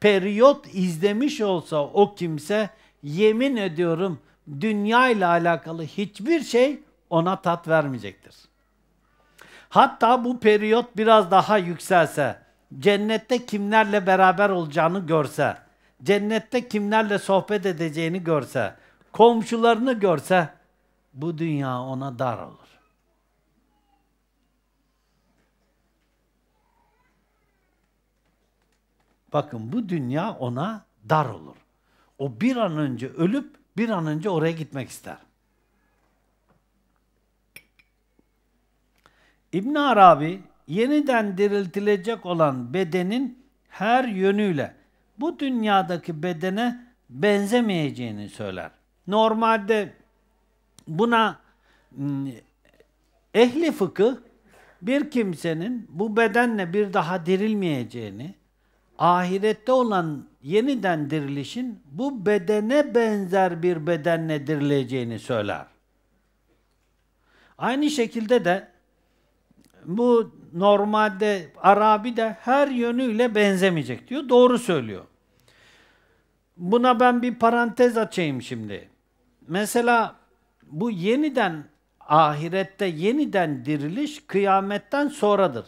[SPEAKER 1] periyot izlemiş olsa o kimse yemin ediyorum dünya ile alakalı hiçbir şey ona tat vermeyecektir. Hatta bu periyot biraz daha yükselse, cennette kimlerle beraber olacağını görse, cennette kimlerle sohbet edeceğini görse, komşularını görse bu dünya ona dar olur. Bakın bu dünya ona dar olur. O bir an önce ölüp bir an önce oraya gitmek ister. İbn Arabi yeniden diriltilecek olan bedenin her yönüyle bu dünyadaki bedene benzemeyeceğini söyler. Normalde buna hmm, ehli fıkı bir kimsenin bu bedenle bir daha dirilmeyeceğini, ahirette olan yeniden dirilişin bu bedene benzer bir bedenle dirileceğini söyler. Aynı şekilde de bu normalde Arabi de her yönüyle benzemeyecek diyor. Doğru söylüyor. Buna ben bir parantez açayım şimdi. Mesela bu yeniden ahirette yeniden diriliş kıyametten sonradır.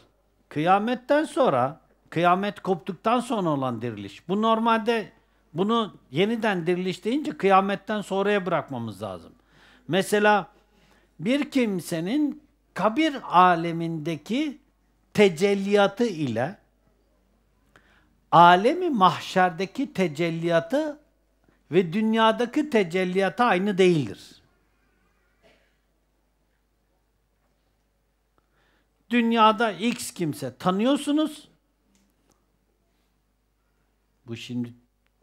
[SPEAKER 1] Kıyametten sonra Kıyamet koptuktan sonra olan diriliş. Bu normalde bunu yeniden diriliş deyince kıyametten sonraya bırakmamız lazım. Mesela bir kimsenin kabir alemindeki tecelliyatı ile alemi mahşerdeki tecelliyatı ve dünyadaki tecelliyatı aynı değildir. Dünyada X kimse tanıyorsunuz bu şimdi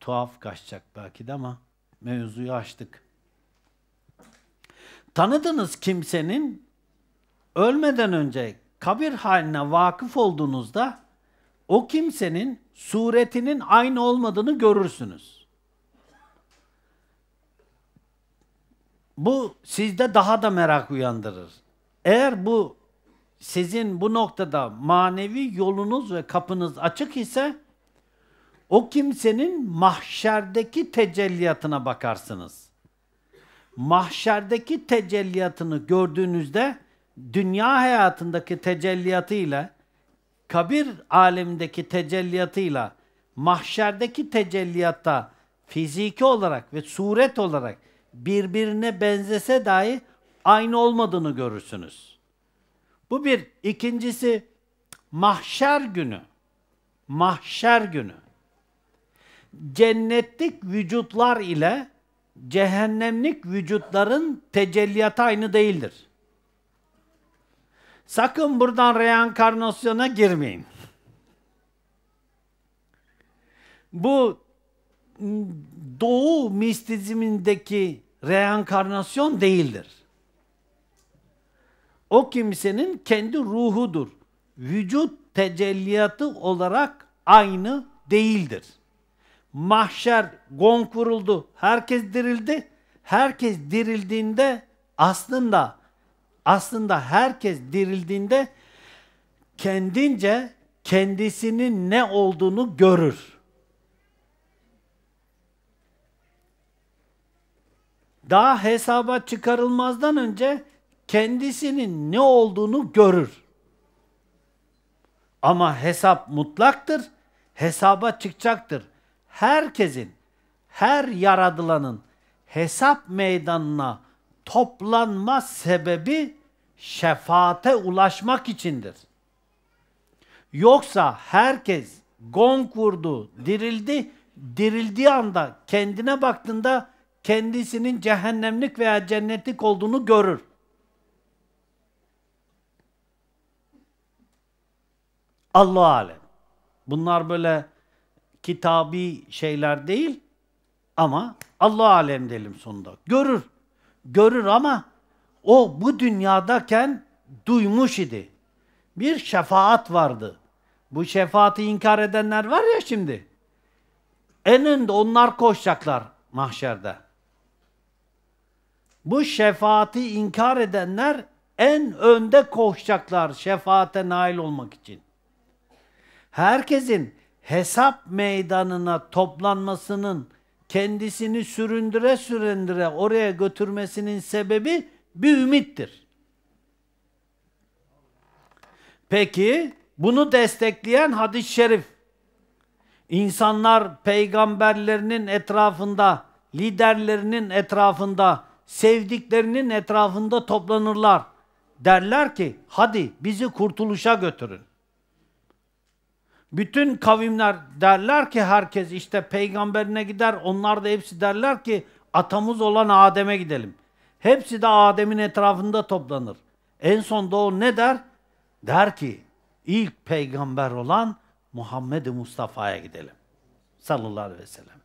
[SPEAKER 1] tuhaf kaçacak belki de ama mevzuyu açtık. Tanıdığınız kimsenin ölmeden önce kabir haline vakıf olduğunuzda o kimsenin suretinin aynı olmadığını görürsünüz. Bu sizde daha da merak uyandırır. Eğer bu sizin bu noktada manevi yolunuz ve kapınız açık ise o kimsenin mahşerdeki tecelliyatına bakarsınız. Mahşerdeki tecelliyatını gördüğünüzde dünya hayatındaki tecelliyatıyla kabir alemindeki tecelliyatıyla mahşerdeki tecelliyatta fiziki olarak ve suret olarak birbirine benzese dahi aynı olmadığını görürsünüz. Bu bir. ikincisi mahşer günü. Mahşer günü cennetlik vücutlar ile cehennemlik vücutların tecelliyatı aynı değildir. Sakın buradan reenkarnasyona girmeyin. Bu doğu mistizmindeki reenkarnasyon değildir. O kimsenin kendi ruhudur. Vücut tecelliyatı olarak aynı değildir mahşer, gong kuruldu, herkes dirildi. Herkes dirildiğinde aslında aslında herkes dirildiğinde kendince kendisinin ne olduğunu görür. Daha hesaba çıkarılmazdan önce kendisinin ne olduğunu görür. Ama hesap mutlaktır, hesaba çıkacaktır herkesin, her yaradılanın hesap meydanına toplanma sebebi şefaate ulaşmak içindir. Yoksa herkes gong vurdu, dirildi, dirildiği anda kendine baktığında kendisinin cehennemlik veya cennetlik olduğunu görür. Allah alem. Bunlar böyle kitabi şeyler değil ama Allah alem diyelim sonunda. Görür. Görür ama o bu dünyadaken duymuş idi. Bir şefaat vardı. Bu şefaati inkar edenler var ya şimdi. Eninde onlar koşacaklar mahşerde. Bu şefaati inkar edenler en önde koşacaklar şefaate nail olmak için. Herkesin hesap meydanına toplanmasının kendisini süründüre süründüre oraya götürmesinin sebebi bir ümittir. Peki bunu destekleyen hadis-i şerif insanlar peygamberlerinin etrafında, liderlerinin etrafında, sevdiklerinin etrafında toplanırlar. Derler ki hadi bizi kurtuluşa götürün. Bütün kavimler derler ki herkes işte peygamberine gider. Onlar da hepsi derler ki atamız olan Adem'e gidelim. Hepsi de Adem'in etrafında toplanır. En sonda o ne der? Der ki ilk peygamber olan Muhammed-i Mustafa'ya gidelim. Sallallahu aleyhi ve sellem.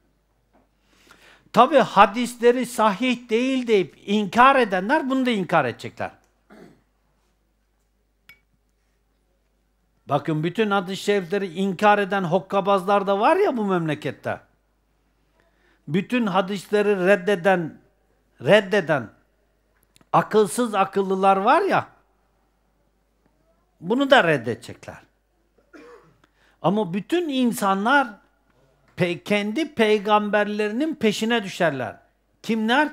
[SPEAKER 1] Tabi hadisleri sahih değil deyip inkar edenler bunu da inkar edecekler. Bakın bütün hadis-i şerifleri inkar eden hokkabazlar da var ya bu memlekette. Bütün hadisleri reddeden, reddeden akılsız akıllılar var ya. Bunu da reddedecekler. Ama bütün insanlar pe kendi peygamberlerinin peşine düşerler. Kimler?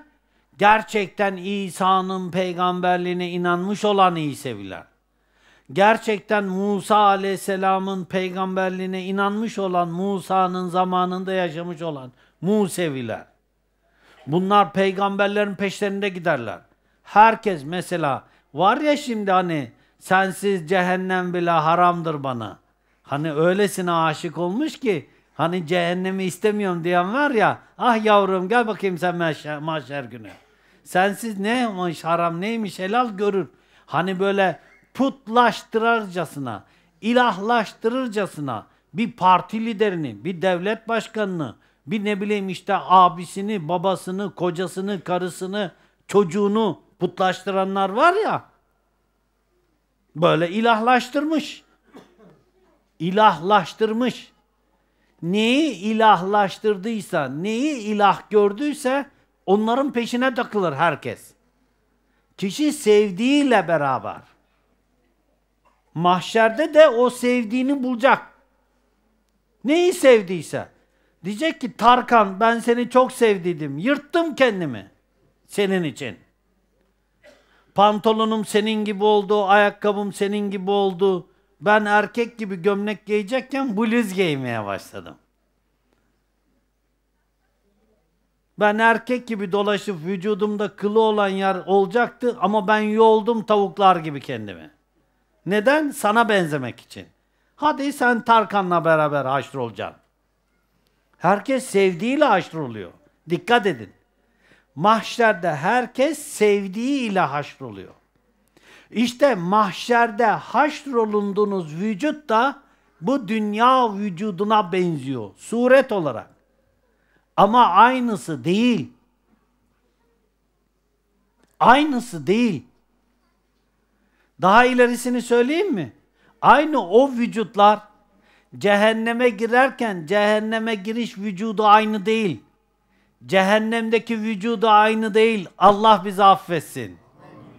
[SPEAKER 1] Gerçekten İsa'nın peygamberliğine inanmış olan iyi seviler gerçekten Musa aleyhisselamın peygamberliğine inanmış olan, Musa'nın zamanında yaşamış olan Museviler. Bunlar peygamberlerin peşlerinde giderler. Herkes mesela var ya şimdi hani sensiz cehennem bile haramdır bana. Hani öylesine aşık olmuş ki hani cehennemi istemiyorum diyen var ya ah yavrum gel bakayım sen mahşer, mahşer günü. Sensiz ne haram neymiş helal görür. Hani böyle putlaştırırcasına, ilahlaştırırcasına bir parti liderini, bir devlet başkanını, bir ne bileyim işte abisini, babasını, kocasını, karısını, çocuğunu putlaştıranlar var ya. Böyle ilahlaştırmış. İlahlaştırmış. Neyi ilahlaştırdıysa, neyi ilah gördüyse onların peşine takılır herkes. Kişi sevdiğiyle beraber. Mahşerde de o sevdiğini bulacak. Neyi sevdiyse. Diyecek ki Tarkan ben seni çok sevdiydim. Yırttım kendimi. Senin için. Pantolonum senin gibi oldu. Ayakkabım senin gibi oldu. Ben erkek gibi gömlek giyecekken bluz giymeye başladım. Ben erkek gibi dolaşıp vücudumda kılı olan yer olacaktı ama ben yoldum tavuklar gibi kendimi. Neden? Sana benzemek için. Hadi sen Tarkan'la beraber haşr olacaksın. Herkes sevdiğiyle haşr oluyor. Dikkat edin. Mahşerde herkes sevdiğiyle haşr oluyor. İşte mahşerde haşr olunduğunuz vücut da bu dünya vücuduna benziyor suret olarak. Ama aynısı değil. Aynısı değil. Daha ilerisini söyleyeyim mi? Aynı o vücutlar cehenneme girerken cehenneme giriş vücudu aynı değil. Cehennemdeki vücudu aynı değil. Allah bizi affetsin.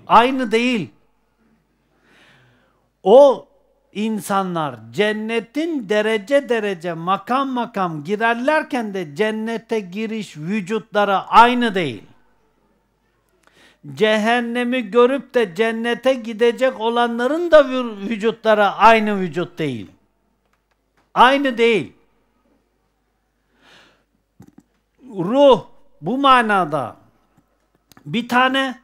[SPEAKER 1] Aynı değil. O insanlar cennetin derece derece makam makam girerlerken de cennete giriş vücutları aynı değil cehennemi görüp de cennete gidecek olanların da vücutları aynı vücut değil. Aynı değil. Ruh bu manada bir tane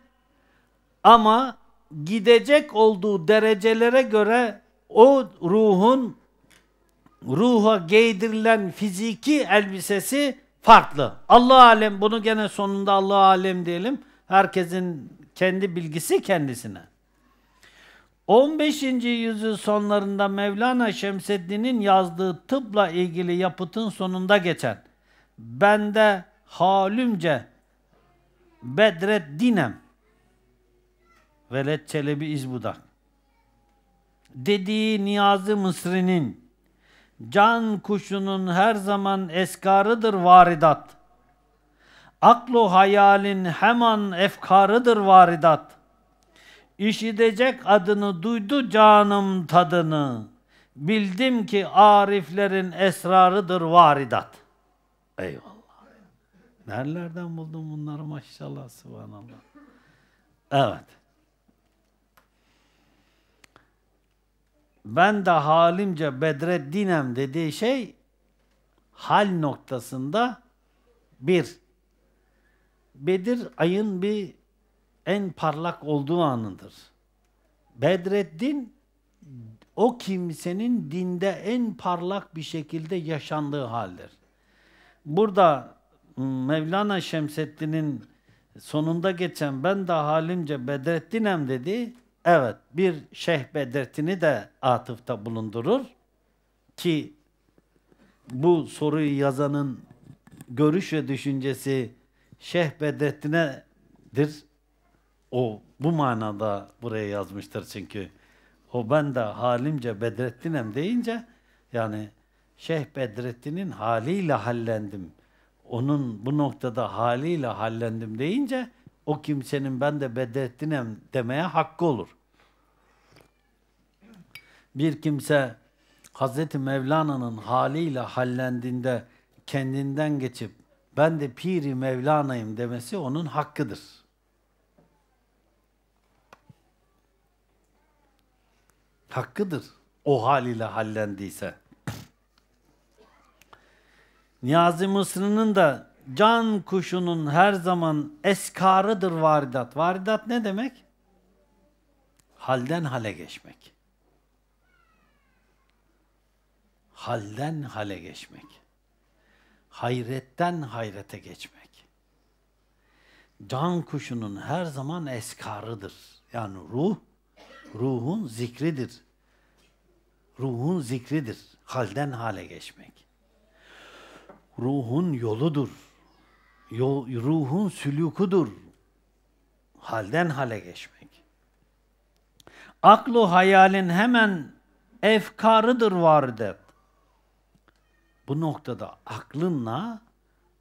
[SPEAKER 1] ama gidecek olduğu derecelere göre o ruhun ruha giydirilen fiziki elbisesi farklı. Allah alem bunu gene sonunda Allah alem diyelim Herkesin kendi bilgisi kendisine. 15. yüzyıl sonlarında Mevlana Şemseddin'in yazdığı tıpla ilgili yapıtın sonunda geçen bende halümce bedret dinem velet Çelebi izbudak dediği Niyazi Mısri'nin can kuşunun her zaman eskarıdır varidat.'' Aklı hayalin hemen efkarıdır varidat. İşidecek adını duydu canım tadını. Bildim ki ariflerin esrarıdır varidat. Eyvallah. Nerelerden buldun bunları maşallah subhanallah. Evet. Ben de halimce Bedreddinem dediği şey hal noktasında bir Bedir ayın bir en parlak olduğu anıdır. Bedreddin o kimsenin dinde en parlak bir şekilde yaşandığı haldir. Burada ıı, Mevlana Şemseddin'in sonunda geçen ben de halimce Bedrettin'em dedi. Evet bir Şeyh Bedrettin'i de atıfta bulundurur ki bu soruyu yazanın görüş ve düşüncesi Şeyh Bedrettin'edir. O bu manada buraya yazmıştır çünkü. O ben de halimce Bedrettin'em deyince yani Şeyh Bedrettin'in haliyle hallendim. Onun bu noktada haliyle hallendim deyince o kimsenin ben de Bedrettin'em demeye hakkı olur. Bir kimse Hazreti Mevlana'nın haliyle hallendiğinde kendinden geçip ben de Piri Mevlana'yım demesi onun hakkıdır. Hakkıdır o hal ile hallendiyse. Niyazi Mısır'ın da can kuşunun her zaman eskarıdır varidat. Varidat ne demek? Halden hale geçmek. Halden hale geçmek hayretten hayrete geçmek. Can kuşunun her zaman eskarıdır. Yani ruh, ruhun zikridir. Ruhun zikridir. Halden hale geçmek. Ruhun yoludur. Yol, ruhun sülükudur. Halden hale geçmek. Aklı hayalin hemen efkarıdır vardı bu noktada aklınla,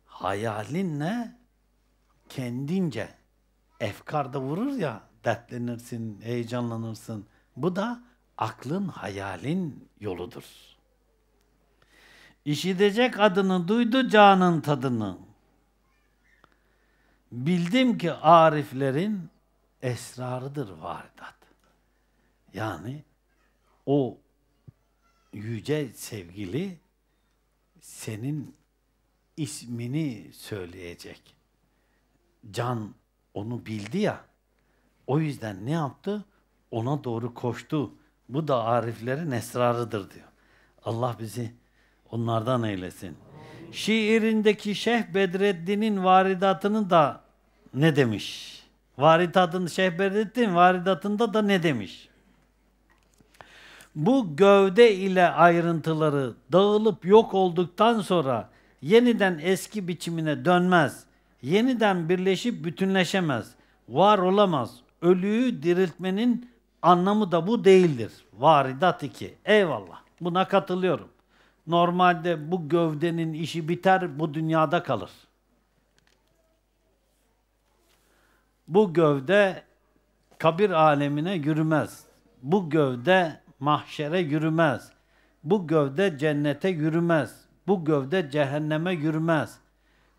[SPEAKER 1] hayalinle kendince efkarda vurur ya dertlenirsin, heyecanlanırsın. Bu da aklın hayalin yoludur. İşitecek adını duydu canın tadını. Bildim ki ariflerin esrarıdır vardat. Yani o yüce sevgili senin ismini söyleyecek. Can onu bildi ya. O yüzden ne yaptı? Ona doğru koştu. Bu da ariflerin esrarıdır diyor. Allah bizi onlardan eylesin. Şiirindeki Şeyh Bedreddin'in varidatını da ne demiş? varidatın Şeyh Bedreddin varidatında da ne demiş? Bu gövde ile ayrıntıları dağılıp yok olduktan sonra yeniden eski biçimine dönmez. Yeniden birleşip bütünleşemez. Var olamaz. Ölüyü diriltmenin anlamı da bu değildir. Varidat 2. Eyvallah. Buna katılıyorum. Normalde bu gövdenin işi biter, bu dünyada kalır. Bu gövde kabir alemine yürümez. Bu gövde mahşere yürümez. Bu gövde cennete yürümez. Bu gövde cehenneme yürümez.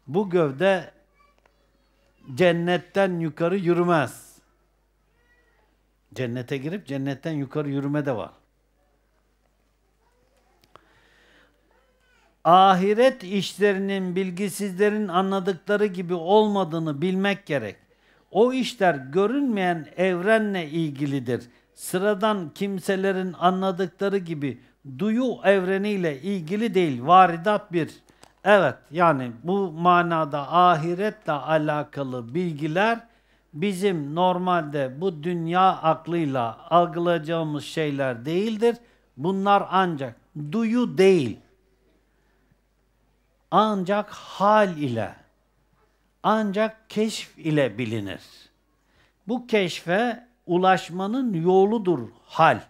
[SPEAKER 1] Bu gövde cennetten yukarı yürümez. Cennete girip cennetten yukarı yürüme de var. Ahiret işlerinin bilgisizlerin anladıkları gibi olmadığını bilmek gerek. O işler görünmeyen evrenle ilgilidir.'' sıradan kimselerin anladıkları gibi duyu evreniyle ilgili değil, varidat bir. Evet yani bu manada ahiretle alakalı bilgiler bizim normalde bu dünya aklıyla algılayacağımız şeyler değildir. Bunlar ancak duyu değil, ancak hal ile, ancak keşf ile bilinir. Bu keşfe ulaşmanın yoludur hal.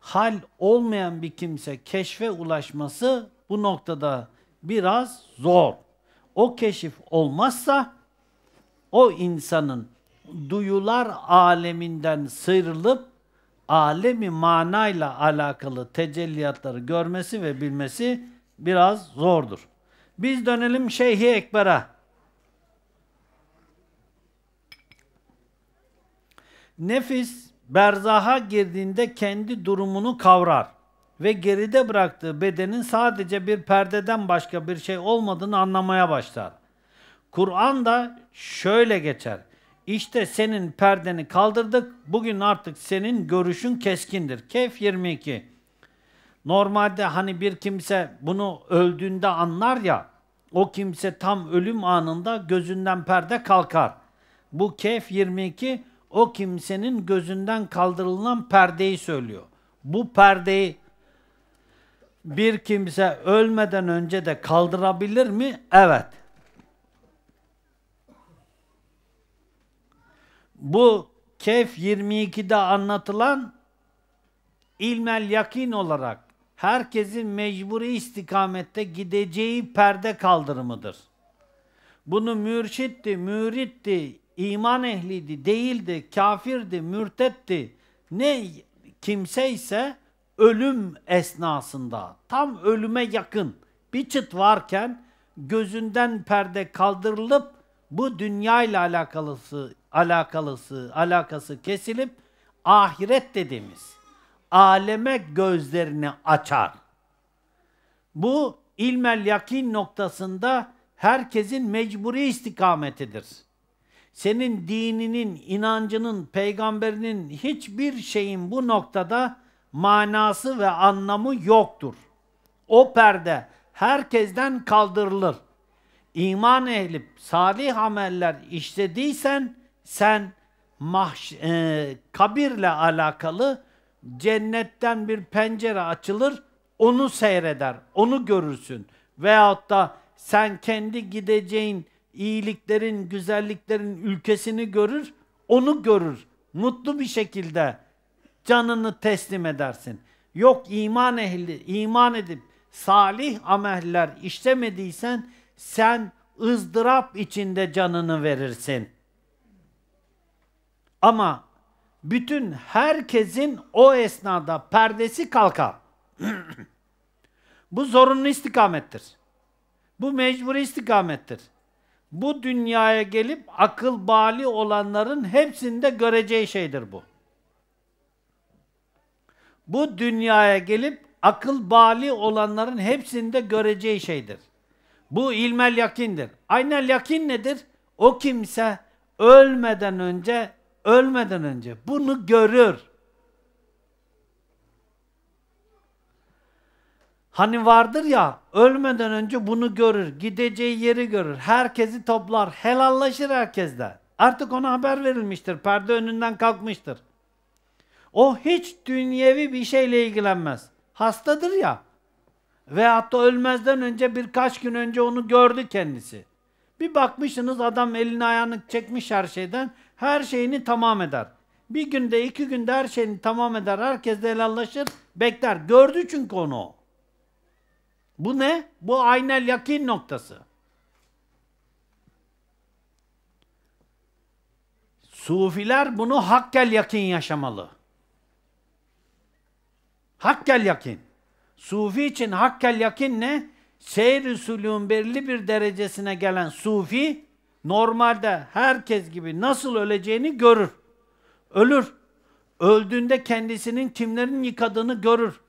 [SPEAKER 1] Hal olmayan bir kimse keşfe ulaşması bu noktada biraz zor. O keşif olmazsa o insanın duyular aleminden sıyrılıp alemi manayla alakalı tecelliyatları görmesi ve bilmesi biraz zordur. Biz dönelim Şeyhi Ekber'e. Nefis berzaha girdiğinde kendi durumunu kavrar ve geride bıraktığı bedenin sadece bir perdeden başka bir şey olmadığını anlamaya başlar. Kur'an da şöyle geçer. İşte senin perdeni kaldırdık, bugün artık senin görüşün keskindir. Kehf 22. Normalde hani bir kimse bunu öldüğünde anlar ya, o kimse tam ölüm anında gözünden perde kalkar. Bu Kehf 22 o kimsenin gözünden kaldırılan perdeyi söylüyor. Bu perdeyi bir kimse ölmeden önce de kaldırabilir mi? Evet. Bu kef 22'de anlatılan ilmel yakin olarak herkesin mecburi istikamette gideceği perde kaldırımıdır. Bunu mürşitti, müritti, iman ehliydi, değildi, kafirdi, mürtetti ne kimseyse ölüm esnasında tam ölüme yakın bir çıt varken gözünden perde kaldırılıp bu dünya ile alakalısı alakalısı alakası kesilip ahiret dediğimiz aleme gözlerini açar. Bu ilmel yakin noktasında herkesin mecburi istikametidir senin dininin, inancının, peygamberinin hiçbir şeyin bu noktada manası ve anlamı yoktur. O perde herkesten kaldırılır. İman ehlip salih ameller işlediysen sen mahş e, kabirle alakalı cennetten bir pencere açılır, onu seyreder, onu görürsün. Veyahut da sen kendi gideceğin iyiliklerin, güzelliklerin ülkesini görür, onu görür. Mutlu bir şekilde canını teslim edersin. Yok iman ehli, iman edip salih ameller işlemediysen sen ızdırap içinde canını verirsin. Ama bütün herkesin o esnada perdesi kalkar. Bu zorunlu istikamettir. Bu mecburi istikamettir bu dünyaya gelip akıl bali olanların hepsinde göreceği şeydir bu. Bu dünyaya gelip akıl bali olanların hepsinde göreceği şeydir. Bu ilmel yakindir. Aynel yakin nedir? O kimse ölmeden önce, ölmeden önce bunu görür. Hani vardır ya ölmeden önce bunu görür, gideceği yeri görür, herkesi toplar, helallaşır herkesle. Artık ona haber verilmiştir, perde önünden kalkmıştır. O hiç dünyevi bir şeyle ilgilenmez. Hastadır ya. Veyahut da ölmezden önce birkaç gün önce onu gördü kendisi. Bir bakmışsınız adam elini ayağını çekmiş her şeyden, her şeyini tamam eder. Bir günde iki günde her şeyini tamam eder, herkesle helallaşır, bekler. Gördü çünkü onu. Bu ne? Bu aynel yakin noktası. Sufiler bunu hakkel yakin yaşamalı. Hakkel yakin. Sufi için hakkel yakin ne? Seyr-i belli bir derecesine gelen sufi, normalde herkes gibi nasıl öleceğini görür. Ölür. Öldüğünde kendisinin kimlerin yıkadığını görür.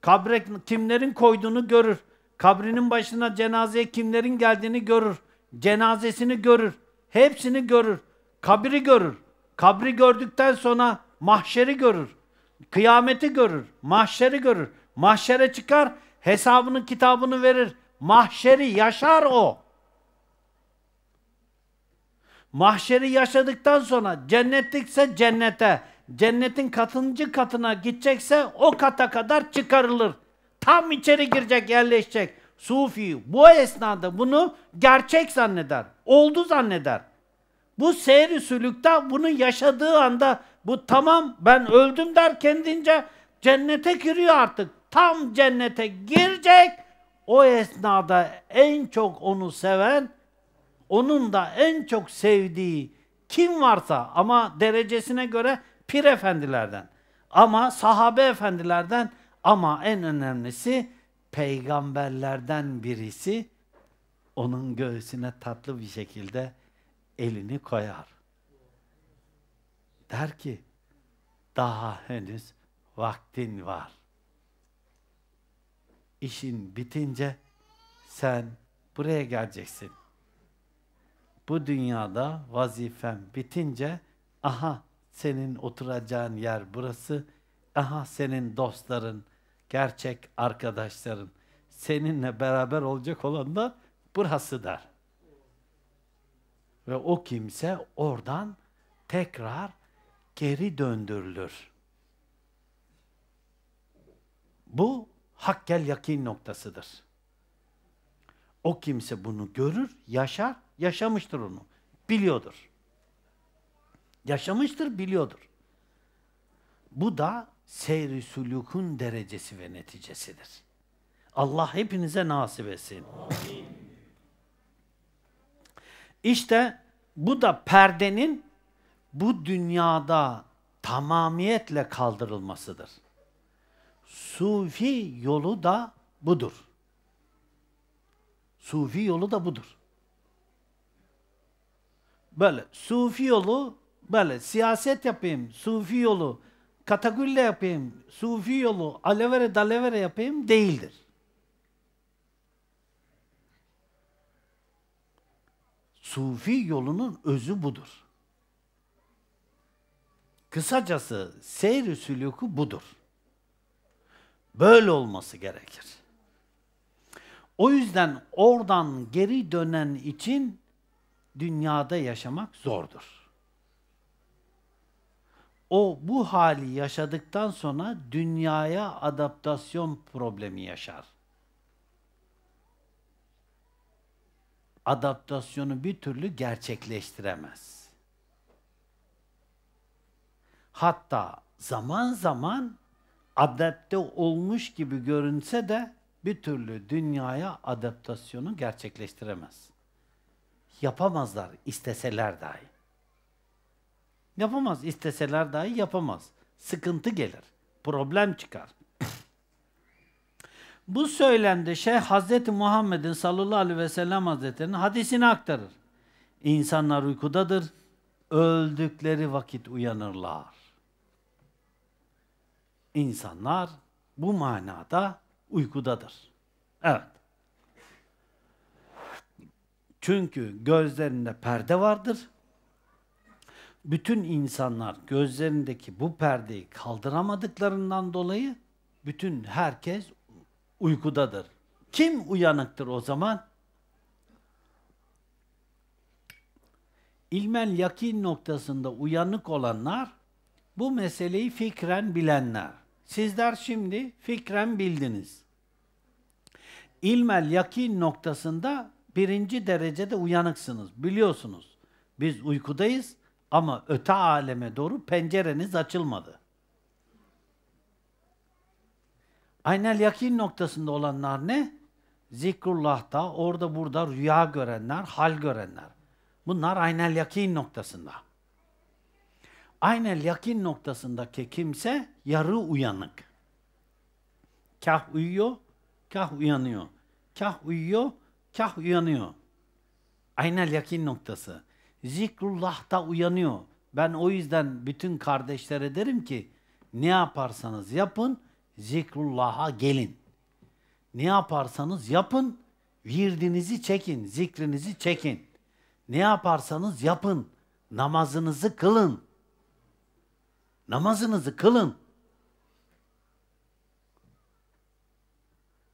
[SPEAKER 1] Kabre kimlerin koyduğunu görür. Kabrinin başına cenazeye kimlerin geldiğini görür. Cenazesini görür. Hepsini görür. Kabri görür. Kabri gördükten sonra mahşeri görür. Kıyameti görür. Mahşeri görür. Mahşere çıkar. Hesabını kitabını verir. Mahşeri yaşar o. Mahşeri yaşadıktan sonra cennetlikse cennete, cennetin katıncı katına gidecekse o kata kadar çıkarılır. Tam içeri girecek, yerleşecek. Sufi bu esnada bunu gerçek zanneder. Oldu zanneder. Bu seyri sülükte bunu yaşadığı anda bu tamam ben öldüm der kendince cennete giriyor artık. Tam cennete girecek. O esnada en çok onu seven, onun da en çok sevdiği kim varsa ama derecesine göre pir efendilerden ama sahabe efendilerden ama en önemlisi peygamberlerden birisi onun göğsüne tatlı bir şekilde elini koyar. Der ki daha henüz vaktin var. İşin bitince sen buraya geleceksin. Bu dünyada vazifem bitince aha senin oturacağın yer burası, aha senin dostların, gerçek arkadaşların. Seninle beraber olacak olan da burası der. Ve o kimse oradan tekrar geri döndürülür. Bu hakkel yakin noktasıdır. O kimse bunu görür, yaşar, yaşamıştır onu. Biliyordur. Yaşamıştır, biliyordur. Bu da seyri sülükün derecesi ve neticesidir. Allah hepinize nasip etsin. İşte bu da perdenin bu dünyada tamamiyetle kaldırılmasıdır. Sufi yolu da budur. Sufi yolu da budur. Böyle Sufi yolu böyle siyaset yapayım, Sufi yolu katakulle yapayım, sufi yolu, alevere dalevere yapayım değildir. Sufi yolunun özü budur. Kısacası seyr-i budur. Böyle olması gerekir. O yüzden oradan geri dönen için dünyada yaşamak zordur o bu hali yaşadıktan sonra dünyaya adaptasyon problemi yaşar. Adaptasyonu bir türlü gerçekleştiremez. Hatta zaman zaman adapte olmuş gibi görünse de bir türlü dünyaya adaptasyonu gerçekleştiremez. Yapamazlar isteseler dahi. Yapamaz. İsteseler dahi yapamaz. Sıkıntı gelir. Problem çıkar. Bu söylemde şey Hazreti Muhammed'in sallallahu aleyhi ve sellem hazretlerinin hadisini aktarır. İnsanlar uykudadır. Öldükleri vakit uyanırlar. İnsanlar bu manada uykudadır. Evet. Çünkü gözlerinde perde vardır bütün insanlar gözlerindeki bu perdeyi kaldıramadıklarından dolayı bütün herkes uykudadır. Kim uyanıktır o zaman? İlmel yakin noktasında uyanık olanlar, bu meseleyi fikren bilenler. Sizler şimdi fikren bildiniz. İlmel yakin noktasında birinci derecede uyanıksınız. Biliyorsunuz biz uykudayız ama öte aleme doğru pencereniz açılmadı. Aynel yakin noktasında olanlar ne? Zikrullah'ta, orada burada rüya görenler, hal görenler. Bunlar aynel yakin noktasında. Aynel yakin noktasındaki kimse yarı uyanık. Kah uyuyor, kah uyanıyor. Kah uyuyor, kah uyanıyor. Aynel yakin noktası zikrullah da uyanıyor. Ben o yüzden bütün kardeşlere derim ki ne yaparsanız yapın zikrullah'a gelin. Ne yaparsanız yapın virdinizi çekin, zikrinizi çekin. Ne yaparsanız yapın namazınızı kılın. Namazınızı kılın.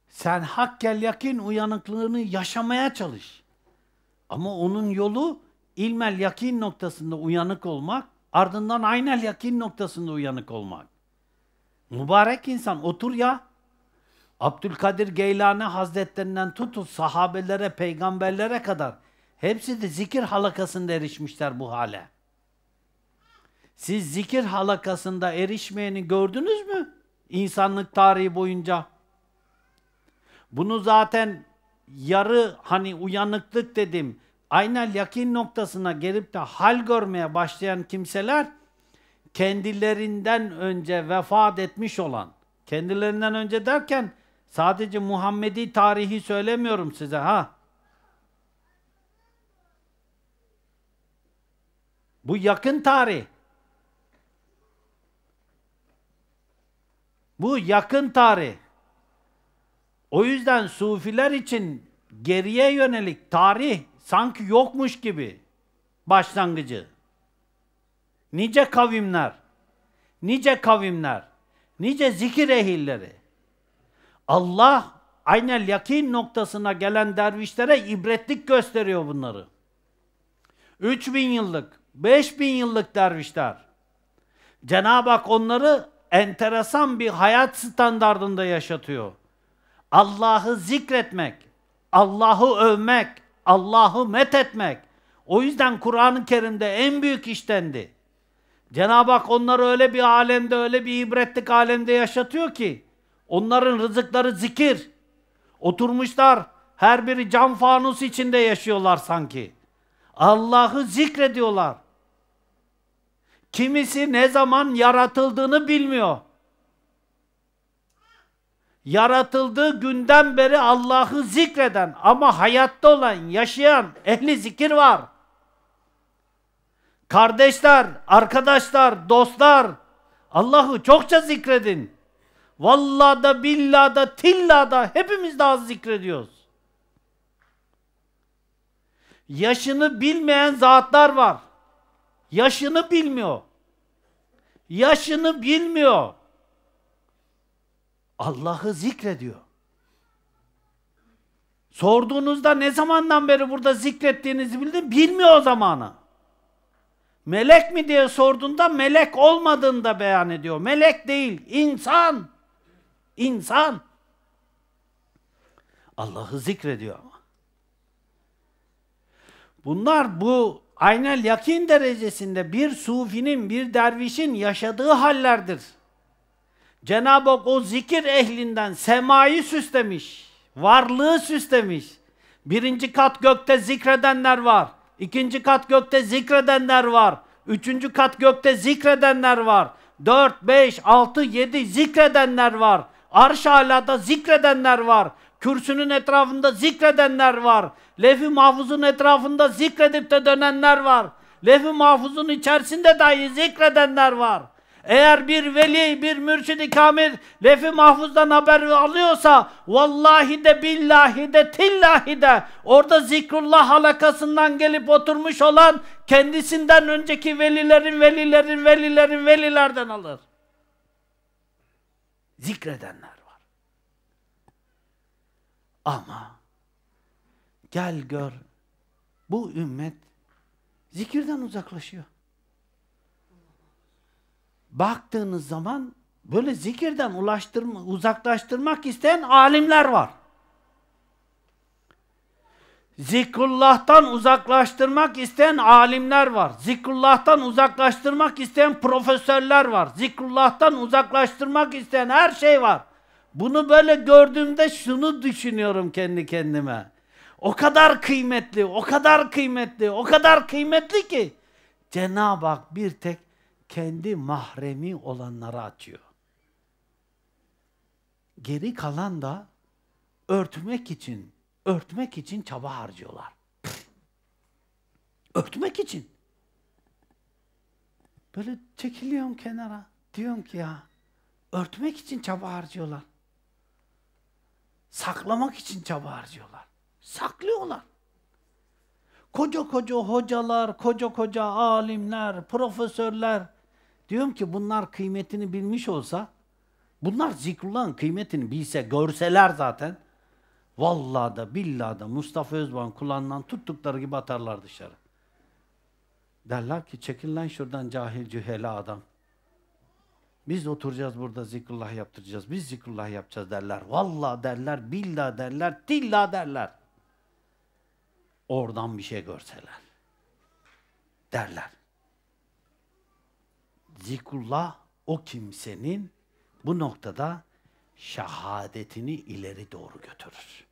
[SPEAKER 1] Sen hakkel yakin uyanıklığını yaşamaya çalış. Ama onun yolu ilmel yakin noktasında uyanık olmak, ardından aynel yakin noktasında uyanık olmak. Mübarek insan otur ya. Abdülkadir Geylani Hazretlerinden tutun sahabelere, peygamberlere kadar hepsi de zikir halakasında erişmişler bu hale. Siz zikir halakasında erişmeyeni gördünüz mü? İnsanlık tarihi boyunca. Bunu zaten yarı hani uyanıklık dedim aynel yakin noktasına gelip de hal görmeye başlayan kimseler kendilerinden önce vefat etmiş olan, kendilerinden önce derken sadece Muhammedi tarihi söylemiyorum size ha. Bu yakın tarih. Bu yakın tarih. O yüzden sufiler için geriye yönelik tarih Sanki yokmuş gibi başlangıcı. Nice kavimler, nice kavimler, nice zikir ehilleri. Allah aynel yakin noktasına gelen dervişlere ibretlik gösteriyor bunları. 3000 yıllık, 5000 yıllık dervişler. Cenab-ı Hak onları enteresan bir hayat standardında yaşatıyor. Allah'ı zikretmek, Allah'ı övmek, Allah'ı met etmek. O yüzden Kur'an-ı Kerim'de en büyük iştendi. Cenab-ı Hak onları öyle bir alemde, öyle bir ibretlik alemde yaşatıyor ki onların rızıkları zikir. Oturmuşlar her biri cam fanus içinde yaşıyorlar sanki. Allah'ı zikrediyorlar. Kimisi ne zaman yaratıldığını bilmiyor yaratıldığı günden beri Allah'ı zikreden ama hayatta olan, yaşayan ehli zikir var. Kardeşler, arkadaşlar, dostlar, Allah'ı çokça zikredin. Vallahi da billahi da tillahi da hepimiz daha az zikrediyoruz. Yaşını bilmeyen zatlar var. Yaşını bilmiyor. Yaşını bilmiyor. Allah'ı zikrediyor. Sorduğunuzda ne zamandan beri burada zikrettiğinizi bildim, bilmiyor o zamanı. Melek mi diye sorduğunda melek olmadığını da beyan ediyor. Melek değil, insan. İnsan. Allah'ı zikrediyor ama. Bunlar bu aynel yakin derecesinde bir sufinin, bir dervişin yaşadığı hallerdir. Cenab-ı Hak o zikir ehlinden semayı süslemiş, varlığı süslemiş. Birinci kat gökte zikredenler var, ikinci kat gökte zikredenler var, üçüncü kat gökte zikredenler var, dört, beş, altı, yedi zikredenler var, arş alada zikredenler var, kürsünün etrafında zikredenler var, lef-i mahfuzun etrafında zikredip de dönenler var, lef-i mahfuzun içerisinde dahi zikredenler var.'' Eğer bir veli, bir mürşidi kamil lefi mahfuzdan haber alıyorsa vallahi de billahi de tillahi de orada zikrullah halakasından gelip oturmuş olan kendisinden önceki velilerin velilerin velilerin velilerden alır. Zikredenler var. Ama gel gör bu ümmet zikirden uzaklaşıyor baktığınız zaman böyle zikirden ulaştırma, uzaklaştırmak isteyen alimler var. Zikrullah'tan uzaklaştırmak isteyen alimler var. Zikrullah'tan uzaklaştırmak isteyen profesörler var. Zikrullah'tan uzaklaştırmak isteyen her şey var. Bunu böyle gördüğümde şunu düşünüyorum kendi kendime. O kadar kıymetli, o kadar kıymetli, o kadar kıymetli ki Cenab-ı Hak bir tek kendi mahremi olanlara atıyor. Geri kalan da örtmek için, örtmek için çaba harcıyorlar. örtmek için. Böyle çekiliyorum kenara. Diyorum ki ya, örtmek için çaba harcıyorlar. Saklamak için çaba harcıyorlar. Saklıyorlar. Koca koca hocalar, koca koca alimler, profesörler, Diyorum ki bunlar kıymetini bilmiş olsa, bunlar zikrullahın kıymetini bilse, görseler zaten, vallahi da billahi da Mustafa Özban kulağından tuttukları gibi atarlar dışarı. Derler ki çekin lan şuradan cahil cühela adam. Biz oturacağız burada zikrullah yaptıracağız. Biz zikrullah yapacağız derler. Valla derler, billa derler, tilla derler. Oradan bir şey görseler. Derler zikrullah o kimsenin bu noktada şehadetini ileri doğru götürür.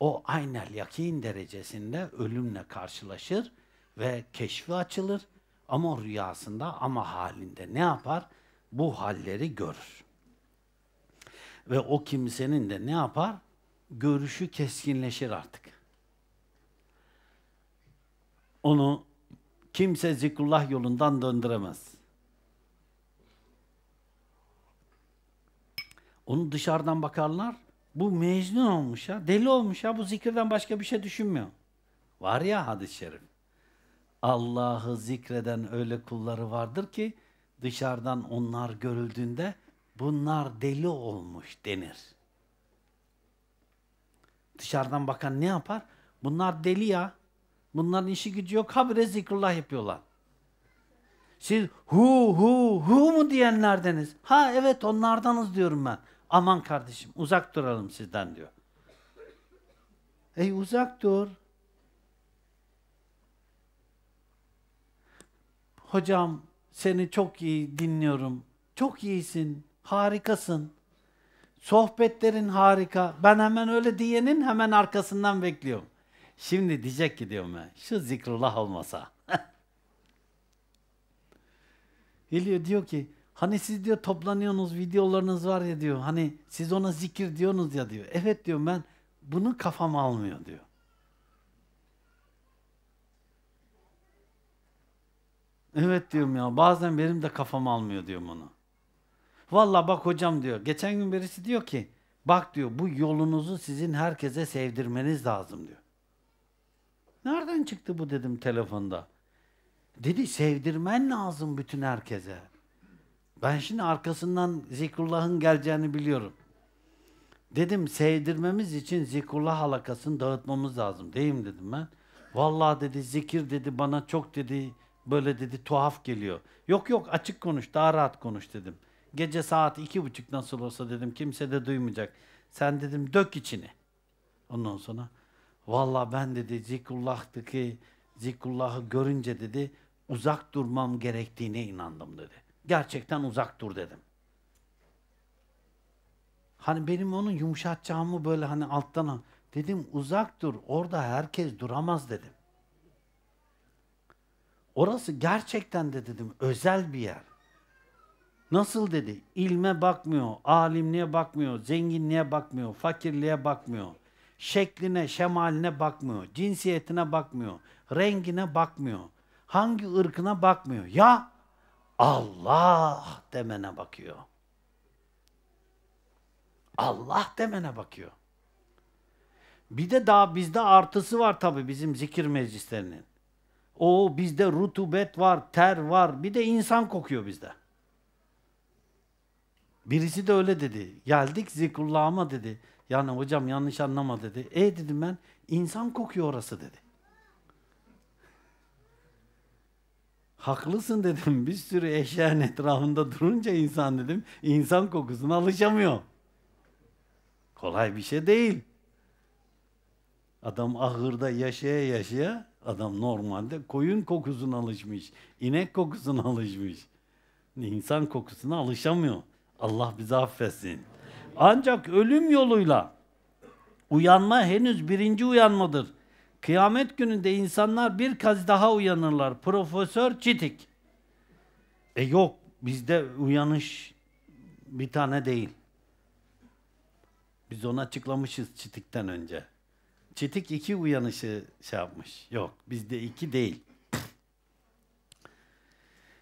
[SPEAKER 1] O aynel yakin derecesinde ölümle karşılaşır ve keşfi açılır ama rüyasında ama halinde ne yapar? Bu halleri görür. Ve o kimsenin de ne yapar? Görüşü keskinleşir artık. Onu kimse zikrullah yolundan döndüremez. Onu dışarıdan bakarlar. Bu mecnun olmuş ya. Deli olmuş ya. Bu zikirden başka bir şey düşünmüyor. Var ya hadis-i şerif. Allah'ı zikreden öyle kulları vardır ki dışarıdan onlar görüldüğünde bunlar deli olmuş denir. Dışarıdan bakan ne yapar? Bunlar deli ya. Bunların işi gücü yok. Habire zikrullah yapıyorlar. Siz hu hu hu mu diyenlerdeniz? Ha evet onlardanız diyorum ben. Aman kardeşim uzak duralım sizden diyor. Ey uzak dur. Hocam seni çok iyi dinliyorum. Çok iyisin, harikasın. Sohbetlerin harika. Ben hemen öyle diyenin hemen arkasından bekliyorum. Şimdi diyecek ki diyorum ben, şu zikrullah olmasa. Geliyor diyor ki, Hani siz diyor toplanıyorsunuz, videolarınız var ya diyor. Hani siz ona zikir diyorsunuz ya diyor. Evet diyor ben bunu kafam almıyor diyor. Evet diyorum ya bazen benim de kafam almıyor diyor onu. Valla bak hocam diyor. Geçen gün birisi diyor ki bak diyor bu yolunuzu sizin herkese sevdirmeniz lazım diyor. Nereden çıktı bu dedim telefonda. Dedi sevdirmen lazım bütün herkese. Ben şimdi arkasından zikrullahın geleceğini biliyorum. Dedim sevdirmemiz için zikrullah halakasını dağıtmamız lazım. Değil mi dedim ben. Vallahi dedi zikir dedi bana çok dedi böyle dedi tuhaf geliyor. Yok yok açık konuş daha rahat konuş dedim. Gece saat iki buçuk nasıl olsa dedim kimse de duymayacak. Sen dedim dök içini. Ondan sonra valla ben dedi zikrullah'taki zikrullahı görünce dedi uzak durmam gerektiğine inandım dedi gerçekten uzak dur dedim. Hani benim onun yumuşatacağımı böyle hani alttan dedim uzak dur orada herkes duramaz dedim. Orası gerçekten de dedim özel bir yer. Nasıl dedi? İlme bakmıyor, alimliğe bakmıyor, zenginliğe bakmıyor, fakirliğe bakmıyor. Şekline, şemaline bakmıyor, cinsiyetine bakmıyor, rengine bakmıyor. Hangi ırkına bakmıyor. Ya Allah demene bakıyor. Allah demene bakıyor. Bir de daha bizde artısı var tabii bizim zikir meclislerinin. O bizde rutubet var, ter var. Bir de insan kokuyor bizde. Birisi de öyle dedi. Geldik zikrullahıma dedi. Yani hocam yanlış anlama dedi. E dedim ben insan kokuyor orası dedi. haklısın dedim. Bir sürü eşyanın etrafında durunca insan dedim, insan kokusuna alışamıyor. Kolay bir şey değil. Adam ahırda yaşaya yaşaya, adam normalde koyun kokusuna alışmış, inek kokusuna alışmış. İnsan kokusuna alışamıyor. Allah bizi affetsin. Ancak ölüm yoluyla uyanma henüz birinci uyanmadır. Kıyamet gününde insanlar bir kez daha uyanırlar. Profesör Çitik. E yok bizde uyanış bir tane değil. Biz onu açıklamışız Çitik'ten önce. Çitik iki uyanışı şey yapmış. Yok bizde iki değil.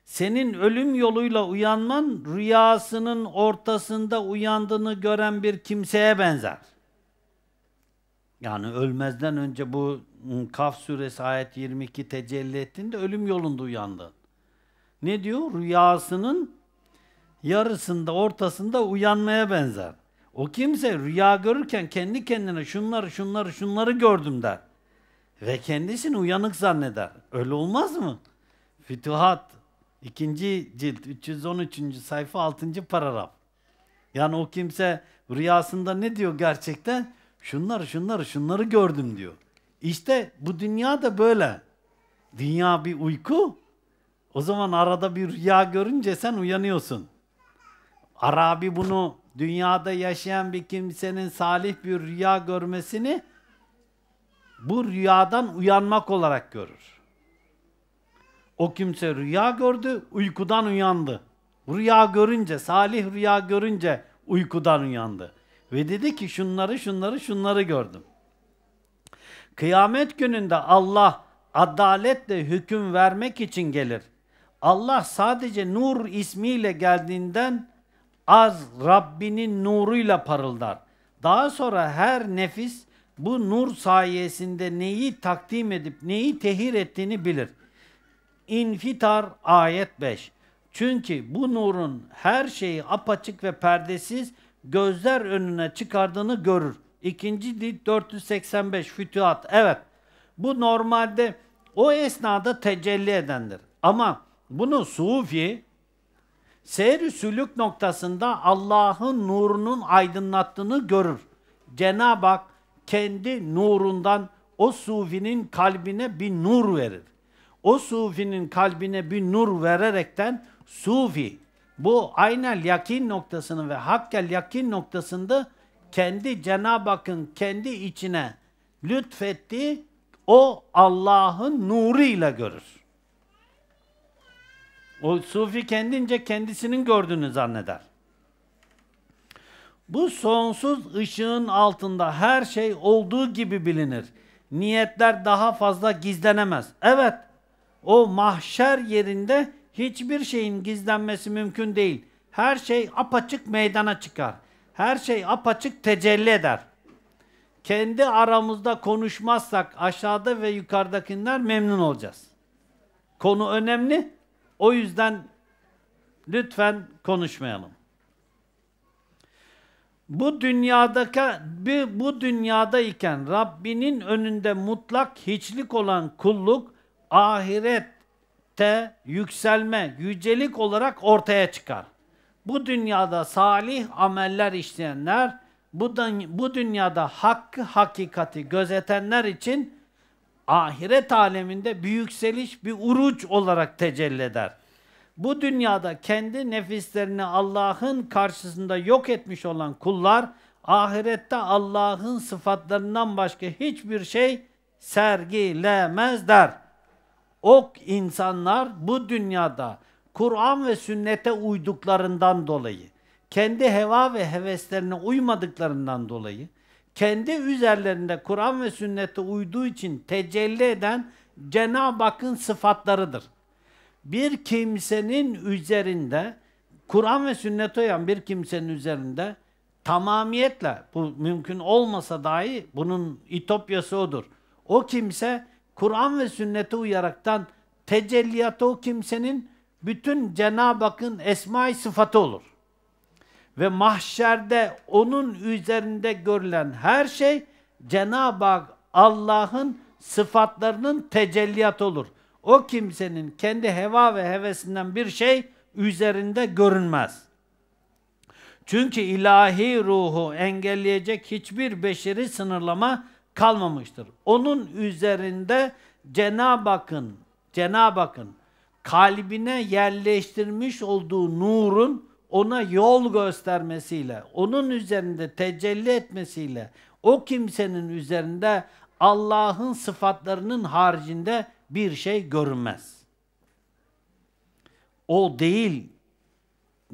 [SPEAKER 1] Senin ölüm yoluyla uyanman rüyasının ortasında uyandığını gören bir kimseye benzer. Yani ölmezden önce bu ıı, Kaf suresi ayet 22 tecelli ettiğinde ölüm yolunda uyandın. Ne diyor? Rüyasının yarısında, ortasında uyanmaya benzer. O kimse rüya görürken kendi kendine şunları, şunları, şunları gördüm der. Ve kendisini uyanık zanneder. Öyle olmaz mı? Fütuhat ikinci cilt 313. sayfa 6. paragraf. Yani o kimse rüyasında ne diyor gerçekten? şunları şunları şunları gördüm diyor. İşte bu dünya da böyle. Dünya bir uyku. O zaman arada bir rüya görünce sen uyanıyorsun. Arabi bunu dünyada yaşayan bir kimsenin salih bir rüya görmesini bu rüyadan uyanmak olarak görür. O kimse rüya gördü, uykudan uyandı. Rüya görünce, salih rüya görünce uykudan uyandı. Ve dedi ki şunları şunları şunları gördüm. Kıyamet gününde Allah adaletle hüküm vermek için gelir. Allah sadece nur ismiyle geldiğinden az Rabbinin nuruyla parıldar. Daha sonra her nefis bu nur sayesinde neyi takdim edip neyi tehir ettiğini bilir. İnfitar ayet 5. Çünkü bu nurun her şeyi apaçık ve perdesiz gözler önüne çıkardığını görür. İkinci cilt 485 Fütühat. Evet. Bu normalde o esnada tecelli edendir. Ama bunu Sufi seyr sülük noktasında Allah'ın nurunun aydınlattığını görür. Cenab-ı Hak kendi nurundan o sufinin kalbine bir nur verir. O sufinin kalbine bir nur vererekten sufi bu aynel yakin noktasını ve hakkel yakin noktasında kendi Cenab-ı Hakk'ın kendi içine lütfettiği o Allah'ın nuruyla görür. O sufi kendince kendisinin gördüğünü zanneder. Bu sonsuz ışığın altında her şey olduğu gibi bilinir. Niyetler daha fazla gizlenemez. Evet, o mahşer yerinde Hiçbir şeyin gizlenmesi mümkün değil. Her şey apaçık meydana çıkar. Her şey apaçık tecelli eder. Kendi aramızda konuşmazsak aşağıda ve yukarıdakiler memnun olacağız. Konu önemli. O yüzden lütfen konuşmayalım. Bu dünyadaki bu dünyadayken Rabbinin önünde mutlak hiçlik olan kulluk ahiret te yükselme, yücelik olarak ortaya çıkar. Bu dünyada salih ameller işleyenler, bu, bu dünyada hakkı hakikati gözetenler için ahiret aleminde bir yükseliş, bir uruç olarak tecelli eder. Bu dünyada kendi nefislerini Allah'ın karşısında yok etmiş olan kullar, ahirette Allah'ın sıfatlarından başka hiçbir şey sergilemezler. Ok insanlar bu dünyada Kur'an ve sünnete uyduklarından dolayı, kendi heva ve heveslerine uymadıklarından dolayı, kendi üzerlerinde Kur'an ve sünnete uyduğu için tecelli eden Cenab-ı Hakk'ın sıfatlarıdır. Bir kimsenin üzerinde, Kur'an ve sünnet uyan bir kimsenin üzerinde tamamiyetle, bu mümkün olmasa dahi bunun itopyası odur. O kimse Kur'an ve sünnete uyaraktan tecelliyatı o kimsenin bütün Cenab-ı Hakk'ın esma-i sıfatı olur. Ve mahşerde onun üzerinde görülen her şey Cenab-ı Hak Allah'ın sıfatlarının tecelliyatı olur. O kimsenin kendi heva ve hevesinden bir şey üzerinde görünmez. Çünkü ilahi ruhu engelleyecek hiçbir beşeri sınırlama kalmamıştır. Onun üzerinde Cenab-ı Hakk'ın Cenab-ı Hakk'ın kalbine yerleştirmiş olduğu nurun ona yol göstermesiyle, onun üzerinde tecelli etmesiyle o kimsenin üzerinde Allah'ın sıfatlarının haricinde bir şey görünmez. O değil,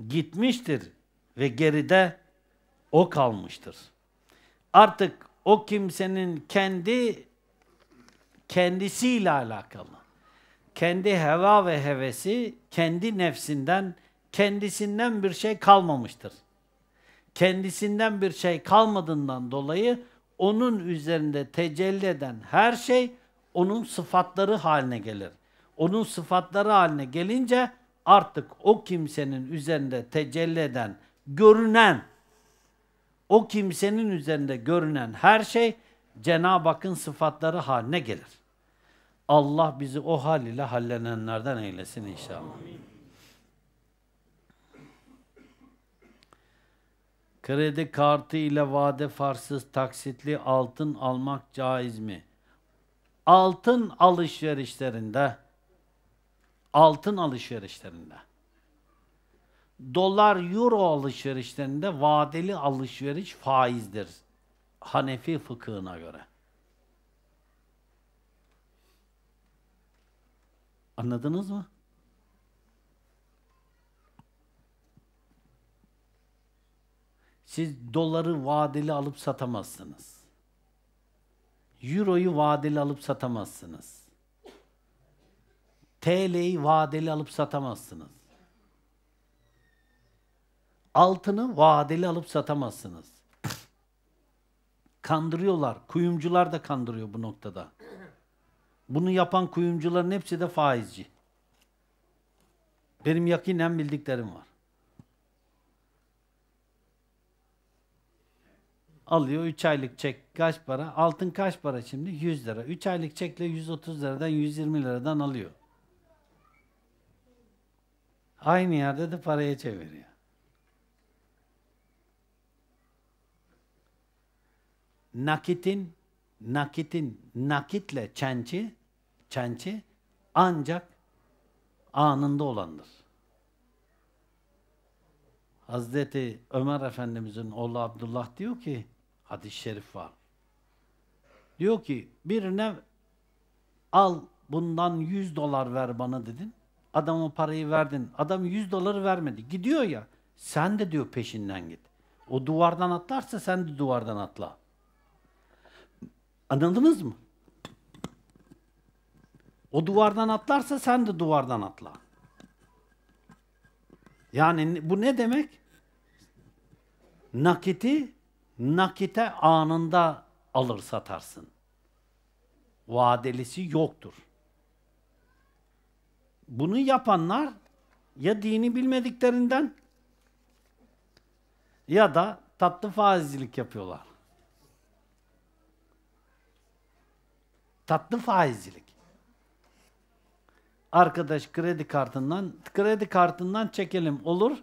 [SPEAKER 1] gitmiştir ve geride o kalmıştır. Artık o kimsenin kendi kendisiyle alakalı. Kendi heva ve hevesi kendi nefsinden, kendisinden bir şey kalmamıştır. Kendisinden bir şey kalmadığından dolayı onun üzerinde tecelli eden her şey onun sıfatları haline gelir. Onun sıfatları haline gelince artık o kimsenin üzerinde tecelli eden, görünen o kimsenin üzerinde görünen her şey Cenab-ı Hakk'ın sıfatları haline gelir. Allah bizi o hal ile hallenenlerden eylesin inşallah. Kredi kartı ile vade farsız taksitli altın almak caiz mi? Altın alışverişlerinde altın alışverişlerinde dolar euro alışverişlerinde vadeli alışveriş faizdir. Hanefi fıkhına göre. Anladınız mı? Siz doları vadeli alıp satamazsınız. Euro'yu vadeli alıp satamazsınız. TL'yi vadeli alıp satamazsınız. Altını vadeli alıp satamazsınız. Kandırıyorlar. Kuyumcular da kandırıyor bu noktada. Bunu yapan kuyumcuların hepsi de faizci. Benim yakinen bildiklerim var. Alıyor 3 aylık çek kaç para? Altın kaç para şimdi? 100 lira. 3 aylık çekle 130 liradan 120 liradan alıyor. Aynı yerde de paraya çeviriyor. nakitin, nakitin, nakitle çençi, çençi ancak anında olandır. Hazreti Ömer Efendimiz'in oğlu Abdullah diyor ki, hadis-i şerif var. Diyor ki, birine al bundan 100 dolar ver bana dedin. Adama parayı verdin. Adam 100 doları vermedi. Gidiyor ya. Sen de diyor peşinden git. O duvardan atlarsa sen de duvardan atla. Anladınız mı? O duvardan atlarsa sen de duvardan atla. Yani bu ne demek? Nakiti nakite anında alır satarsın. Vadelisi yoktur. Bunu yapanlar ya dini bilmediklerinden ya da tatlı faizcilik yapıyorlar. Tatlı faizcilik. Arkadaş kredi kartından, kredi kartından çekelim olur.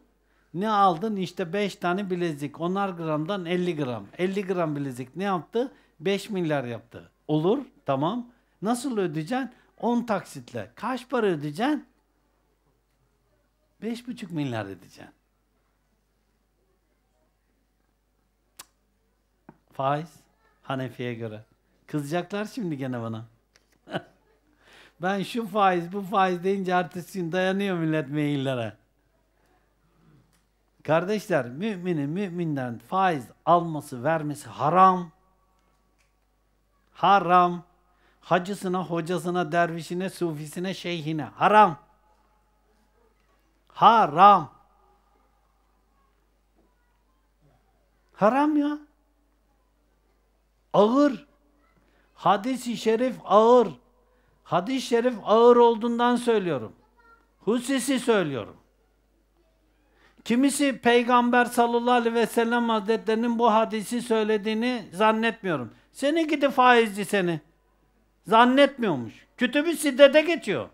[SPEAKER 1] Ne aldın? İşte 5 tane bilezik. Onar gramdan 50 gram. 50 gram bilezik ne yaptı? 5 milyar yaptı. Olur, tamam. Nasıl ödeyeceksin? 10 taksitle. Kaç para ödeyeceksin? 5,5 milyar ödeyeceksin. Faiz Hanefi'ye göre. Kızacaklar şimdi gene bana. ben şu faiz bu faiz deyince ertesi dayanıyor millet maillere. Kardeşler müminin müminden faiz alması vermesi haram. Haram. Hacısına, hocasına, dervişine, sufisine, şeyhine haram. Haram. Haram ya. Ağır. Hadis-i şerif ağır. Hadis-i şerif ağır olduğundan söylüyorum. Husisi söylüyorum. Kimisi Peygamber sallallahu aleyhi ve sellem hazretlerinin bu hadisi söylediğini zannetmiyorum. Seni gidi faizci seni. Zannetmiyormuş. Kütübü siddete geçiyor.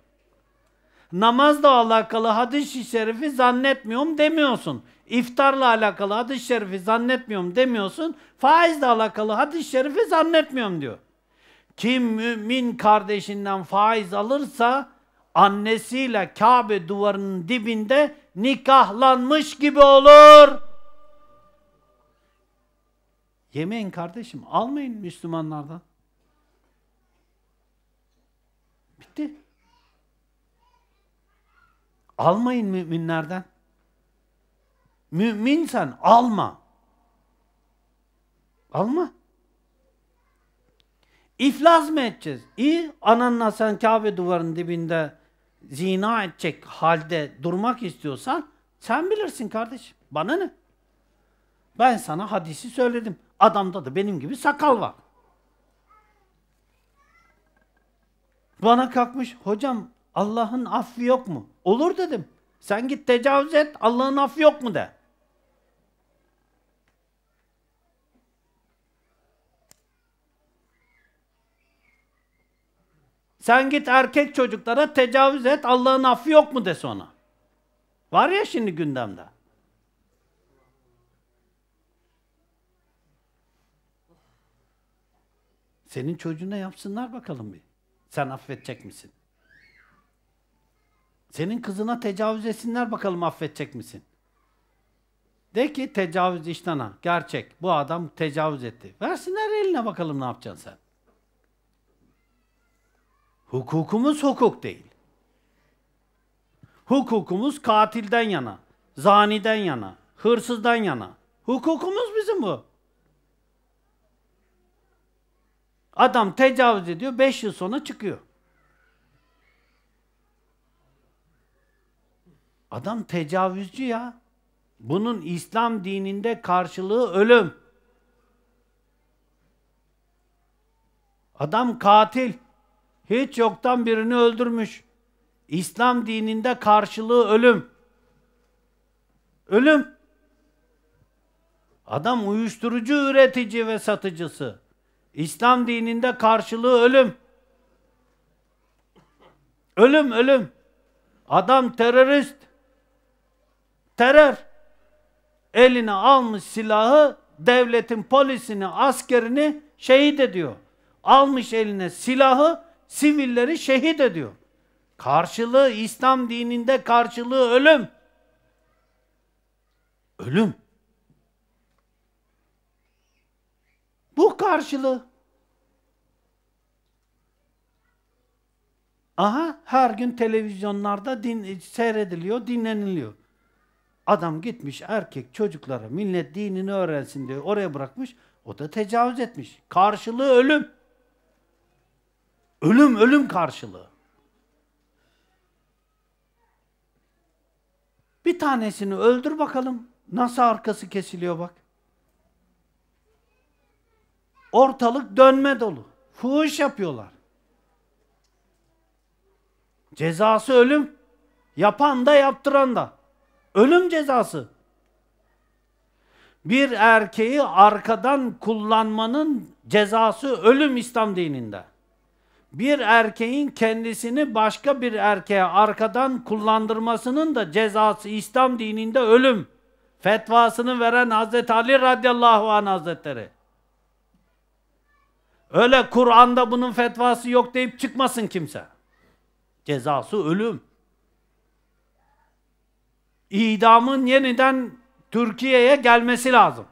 [SPEAKER 1] Namazla alakalı hadis-i şerifi zannetmiyorum demiyorsun. İftarla alakalı hadis-i şerifi zannetmiyorum demiyorsun. Faizle alakalı hadis-i şerifi zannetmiyorum diyor. Kim mümin kardeşinden faiz alırsa annesiyle Kabe duvarının dibinde nikahlanmış gibi olur. Yemeyin kardeşim, almayın Müslümanlardan. Bitti. Almayın müminlerden. Mümin sen alma. Alma. İflas mı edeceğiz? İyi, ananla sen Kabe duvarının dibinde zina edecek halde durmak istiyorsan sen bilirsin kardeşim. Bana ne? Ben sana hadisi söyledim. Adamda da benim gibi sakal var. Bana kalkmış, hocam Allah'ın affı yok mu? Olur dedim. Sen git tecavüz et, Allah'ın affı yok mu de. Sen git erkek çocuklara tecavüz et, Allah'ın affı yok mu dese ona. Var ya şimdi gündemde. Senin çocuğuna yapsınlar bakalım bir. Sen affedecek misin? Senin kızına tecavüz etsinler bakalım affedecek misin? De ki tecavüz iştana. Gerçek. Bu adam tecavüz etti. Versinler eline bakalım ne yapacaksın sen. Hukukumuz hukuk değil. Hukukumuz katilden yana, zaniden yana, hırsızdan yana. Hukukumuz bizim bu. Adam tecavüz ediyor, beş yıl sonra çıkıyor. Adam tecavüzcü ya. Bunun İslam dininde karşılığı ölüm. Adam katil. Hiç yoktan birini öldürmüş. İslam dininde karşılığı ölüm. Ölüm. Adam uyuşturucu üretici ve satıcısı. İslam dininde karşılığı ölüm. Ölüm, ölüm. Adam terörist. Terör. Eline almış silahı, devletin polisini, askerini şehit ediyor. Almış eline silahı, Sivilleri şehit ediyor. Karşılığı İslam dininde karşılığı ölüm. Ölüm. Bu karşılığı. Aha her gün televizyonlarda din, seyrediliyor, dinleniliyor. Adam gitmiş erkek çocuklara millet dinini öğrensin diye oraya bırakmış. O da tecavüz etmiş. Karşılığı ölüm. Ölüm ölüm karşılığı. Bir tanesini öldür bakalım. Nasıl arkası kesiliyor bak. Ortalık dönme dolu. Fuhuş yapıyorlar. Cezası ölüm. Yapan da yaptıran da. Ölüm cezası. Bir erkeği arkadan kullanmanın cezası ölüm İslam dininde bir erkeğin kendisini başka bir erkeğe arkadan kullandırmasının da cezası İslam dininde ölüm. Fetvasını veren Hazreti Ali radıyallahu anh hazretleri. Öyle Kur'an'da bunun fetvası yok deyip çıkmasın kimse. Cezası ölüm. İdamın yeniden Türkiye'ye gelmesi lazım.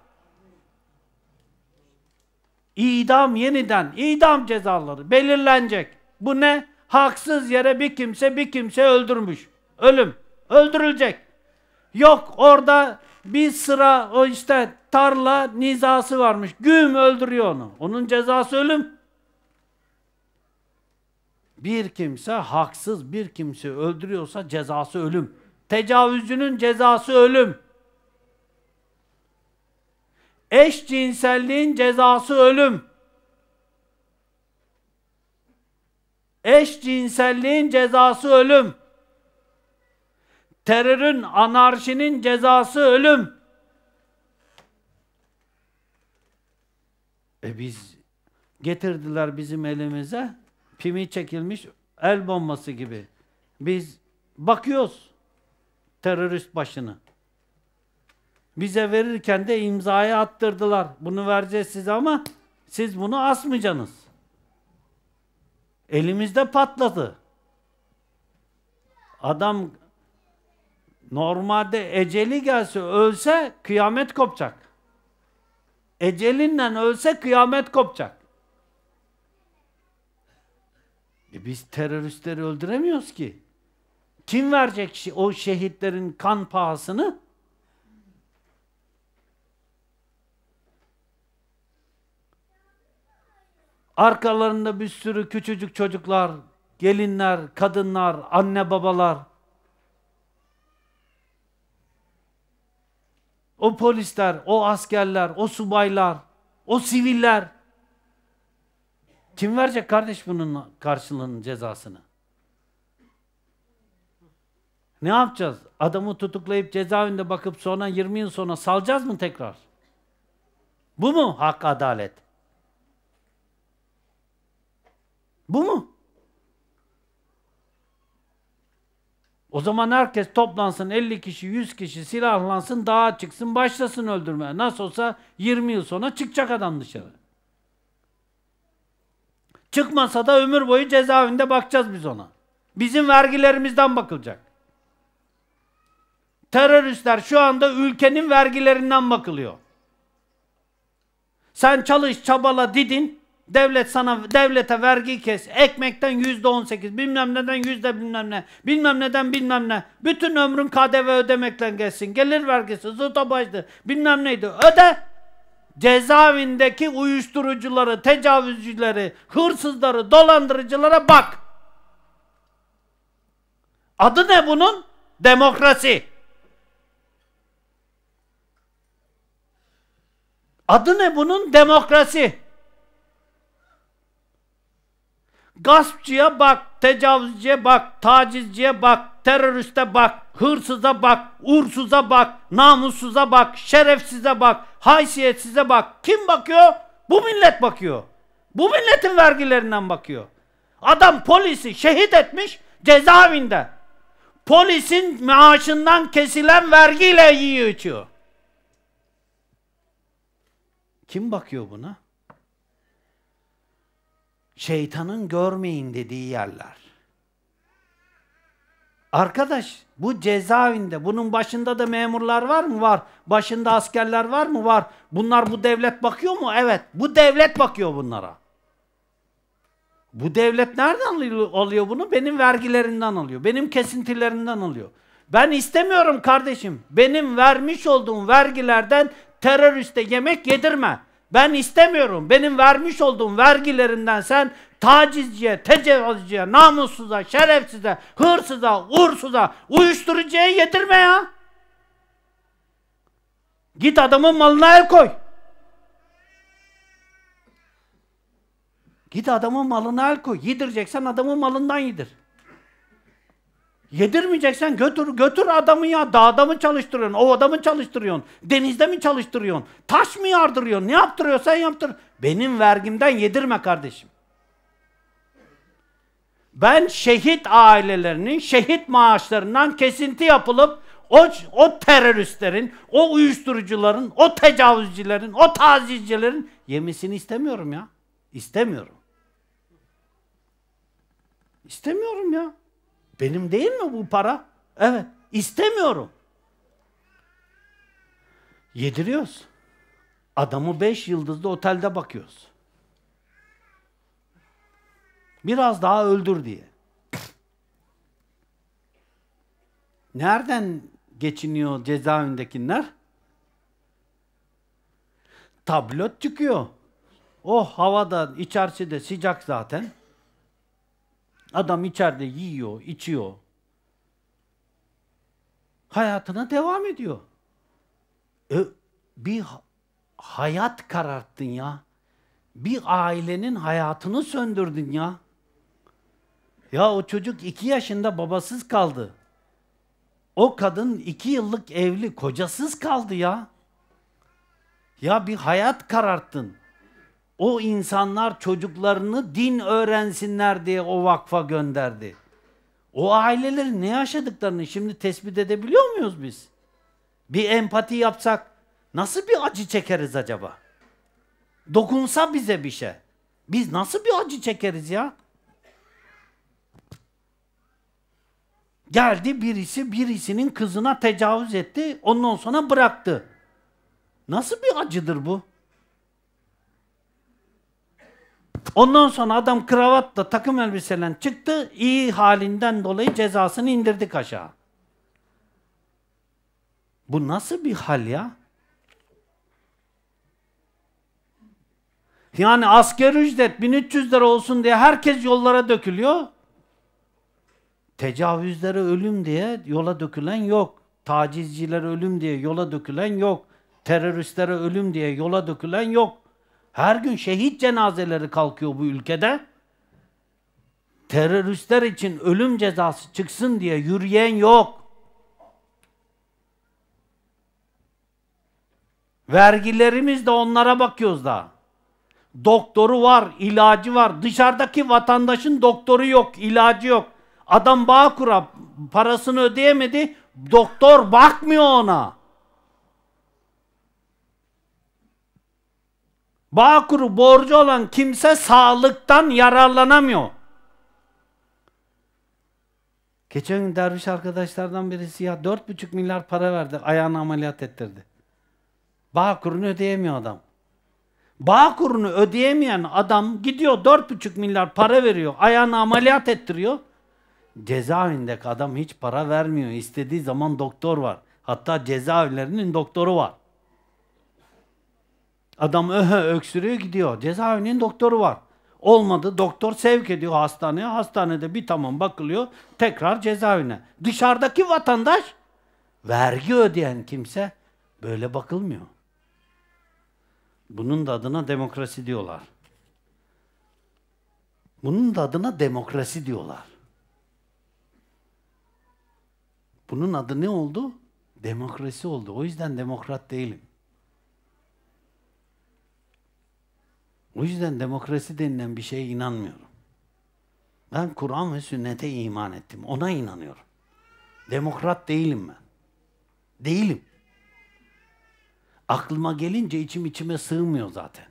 [SPEAKER 1] İdam yeniden, idam cezaları belirlenecek. Bu ne? Haksız yere bir kimse bir kimse öldürmüş. Ölüm, öldürülecek. Yok orada bir sıra o işte tarla nizası varmış. Güm öldürüyor onu. Onun cezası ölüm. Bir kimse haksız bir kimse öldürüyorsa cezası ölüm. Tecavüzcünün cezası ölüm. Eşcinselliğin cezası ölüm. Eşcinselliğin cezası ölüm. Terörün, anarşinin cezası ölüm. E biz getirdiler bizim elimize. Pimi çekilmiş el bombası gibi. Biz bakıyoruz terörist başını. Bize verirken de imzayı attırdılar. Bunu vereceğiz size ama siz bunu asmayacaksınız. Elimizde patladı. Adam normalde eceli gelse ölse kıyamet kopacak. Ecelinden ölse kıyamet kopacak. E biz teröristleri öldüremiyoruz ki. Kim verecek o şehitlerin kan pahasını? Arkalarında bir sürü küçücük çocuklar, gelinler, kadınlar, anne babalar. O polisler, o askerler, o subaylar, o siviller. Kim verecek kardeş bunun karşılığının cezasını? Ne yapacağız? Adamı tutuklayıp cezaevinde bakıp sonra 20 yıl sonra salacağız mı tekrar? Bu mu hak adalet? Bu mu? O zaman herkes toplansın 50 kişi, 100 kişi silahlansın, dağa çıksın, başlasın öldürmeye. Nasıl olsa 20 yıl sonra çıkacak adam dışarı. Çıkmasa da ömür boyu cezaevinde bakacağız biz ona. Bizim vergilerimizden bakılacak. Teröristler şu anda ülkenin vergilerinden bakılıyor. Sen çalış, çabala, didin. Devlet sana devlete vergi kes. Ekmekten yüzde on sekiz. Bilmem neden yüzde bilmem ne. Bilmem neden bilmem ne. Bütün ömrün KDV ödemekle geçsin. Gelir vergisi, zıta bilmem neydi. Öde. Cezaevindeki uyuşturucuları, tecavüzcüleri, hırsızları, dolandırıcılara bak. Adı ne bunun? Demokrasi. Adı ne bunun? Demokrasi. Gaspçıya bak, tecavüzcüye bak, tacizciye bak, teröriste bak, hırsıza bak, uğursuza bak, namussuza bak, şerefsize bak, haysiyetsize bak. Kim bakıyor? Bu millet bakıyor. Bu milletin vergilerinden bakıyor. Adam polisi şehit etmiş cezaevinde. Polisin maaşından kesilen vergiyle yiyor içiyor. Kim bakıyor buna? Şeytanın görmeyin dediği yerler. Arkadaş bu cezaevinde bunun başında da memurlar var mı? Var. Başında askerler var mı? Var. Bunlar bu devlet bakıyor mu? Evet. Bu devlet bakıyor bunlara. Bu devlet nereden alıyor bunu? Benim vergilerimden alıyor. Benim kesintilerimden alıyor. Ben istemiyorum kardeşim. Benim vermiş olduğum vergilerden teröriste yemek yedirme. Ben istemiyorum. Benim vermiş olduğum vergilerinden sen tacizciye, tecavüzcüye, namussuza, şerefsize, hırsıza, uğursuza, uyuşturucuya yedirme ya. Git adamın malına el koy. Git adamın malına el koy. Yedireceksen adamın malından yedir. Yedirmeyeceksen götür götür adamı ya. Dağda mı çalıştırıyorsun? Ovada mı çalıştırıyorsun? Denizde mi çalıştırıyorsun? Taş mı yardırıyorsun? Ne yaptırıyorsan yaptır. Benim vergimden yedirme kardeşim. Ben şehit ailelerinin şehit maaşlarından kesinti yapılıp o, o teröristlerin, o uyuşturucuların, o tecavüzcülerin, o tazizcilerin yemesini istemiyorum ya. İstemiyorum. İstemiyorum ya. Benim değil mi bu para? Evet. İstemiyorum. Yediriyoruz. Adamı beş yıldızlı otelde bakıyoruz. Biraz daha öldür diye. Nereden geçiniyor cezaevindekiler? Tablot çıkıyor. Oh havada, içerisi sıcak zaten. Adam içeride yiyor, içiyor. Hayatına devam ediyor. E, bir hayat kararttın ya. Bir ailenin hayatını söndürdün ya. Ya o çocuk iki yaşında babasız kaldı. O kadın iki yıllık evli kocasız kaldı ya. Ya bir hayat kararttın o insanlar çocuklarını din öğrensinler diye o vakfa gönderdi. O ailelerin ne yaşadıklarını şimdi tespit edebiliyor muyuz biz? Bir empati yapsak nasıl bir acı çekeriz acaba? Dokunsa bize bir şey. Biz nasıl bir acı çekeriz ya? Geldi birisi birisinin kızına tecavüz etti. Ondan sonra bıraktı. Nasıl bir acıdır bu? Ondan sonra adam kravatla takım elbiseyle çıktı. İyi halinden dolayı cezasını indirdik aşağı. Bu nasıl bir hal ya? Yani asker ücret 1300 lira olsun diye herkes yollara dökülüyor. Tecavüzlere ölüm diye yola dökülen yok. Tacizcilere ölüm diye yola dökülen yok. Teröristlere ölüm diye yola dökülen yok. Her gün şehit cenazeleri kalkıyor bu ülkede. Teröristler için ölüm cezası çıksın diye yürüyen yok. Vergilerimiz de onlara bakıyoruz da. Doktoru var, ilacı var. Dışarıdaki vatandaşın doktoru yok, ilacı yok. Adam bağ kura parasını ödeyemedi. Doktor bakmıyor ona. Bağkuru borcu olan kimse sağlıktan yararlanamıyor. Geçen gün derviş arkadaşlardan birisi ya 4,5 milyar para verdi. Ayağını ameliyat ettirdi. Bağkurunu ödeyemiyor adam. Bağkurunu ödeyemeyen adam gidiyor 4,5 milyar para veriyor. Ayağını ameliyat ettiriyor. Cezaevindeki adam hiç para vermiyor. İstediği zaman doktor var. Hatta cezaevlerinin doktoru var. Adam öhe öksürüyor gidiyor. Cezaevinin doktoru var. Olmadı doktor sevk ediyor hastaneye. Hastanede bir tamam bakılıyor. Tekrar cezaevine. Dışarıdaki vatandaş vergi ödeyen kimse böyle bakılmıyor. Bunun da adına demokrasi diyorlar. Bunun da adına demokrasi diyorlar. Bunun adı ne oldu? Demokrasi oldu. O yüzden demokrat değilim. O yüzden demokrasi denilen bir şeye inanmıyorum. Ben Kur'an ve sünnete iman ettim. Ona inanıyorum. Demokrat değilim ben. Değilim. Aklıma gelince içim içime sığmıyor zaten.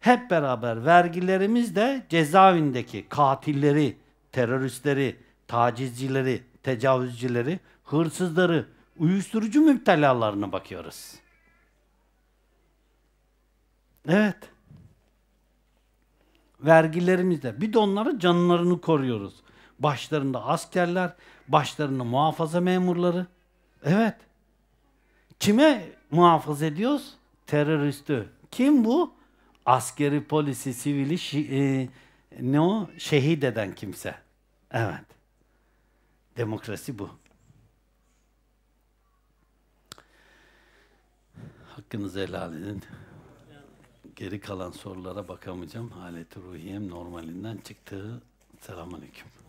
[SPEAKER 1] Hep beraber vergilerimiz de cezaevindeki katilleri, teröristleri, tacizcileri, tecavüzcileri, hırsızları, uyuşturucu müptelalarına bakıyoruz. Evet vergilerimizle bir de onları canlarını koruyoruz. Başlarında askerler, başlarında muhafaza memurları. Evet. Kime muhafaza ediyoruz? Teröristi. Kim bu? Askeri, polisi, sivili, şi, e, ne o? Şehit eden kimse. Evet. Demokrasi bu. Hakkınızı helal edin geri kalan sorulara bakamayacağım. Halet ruhiyem normalinden çıktı. Selamun Aleyküm.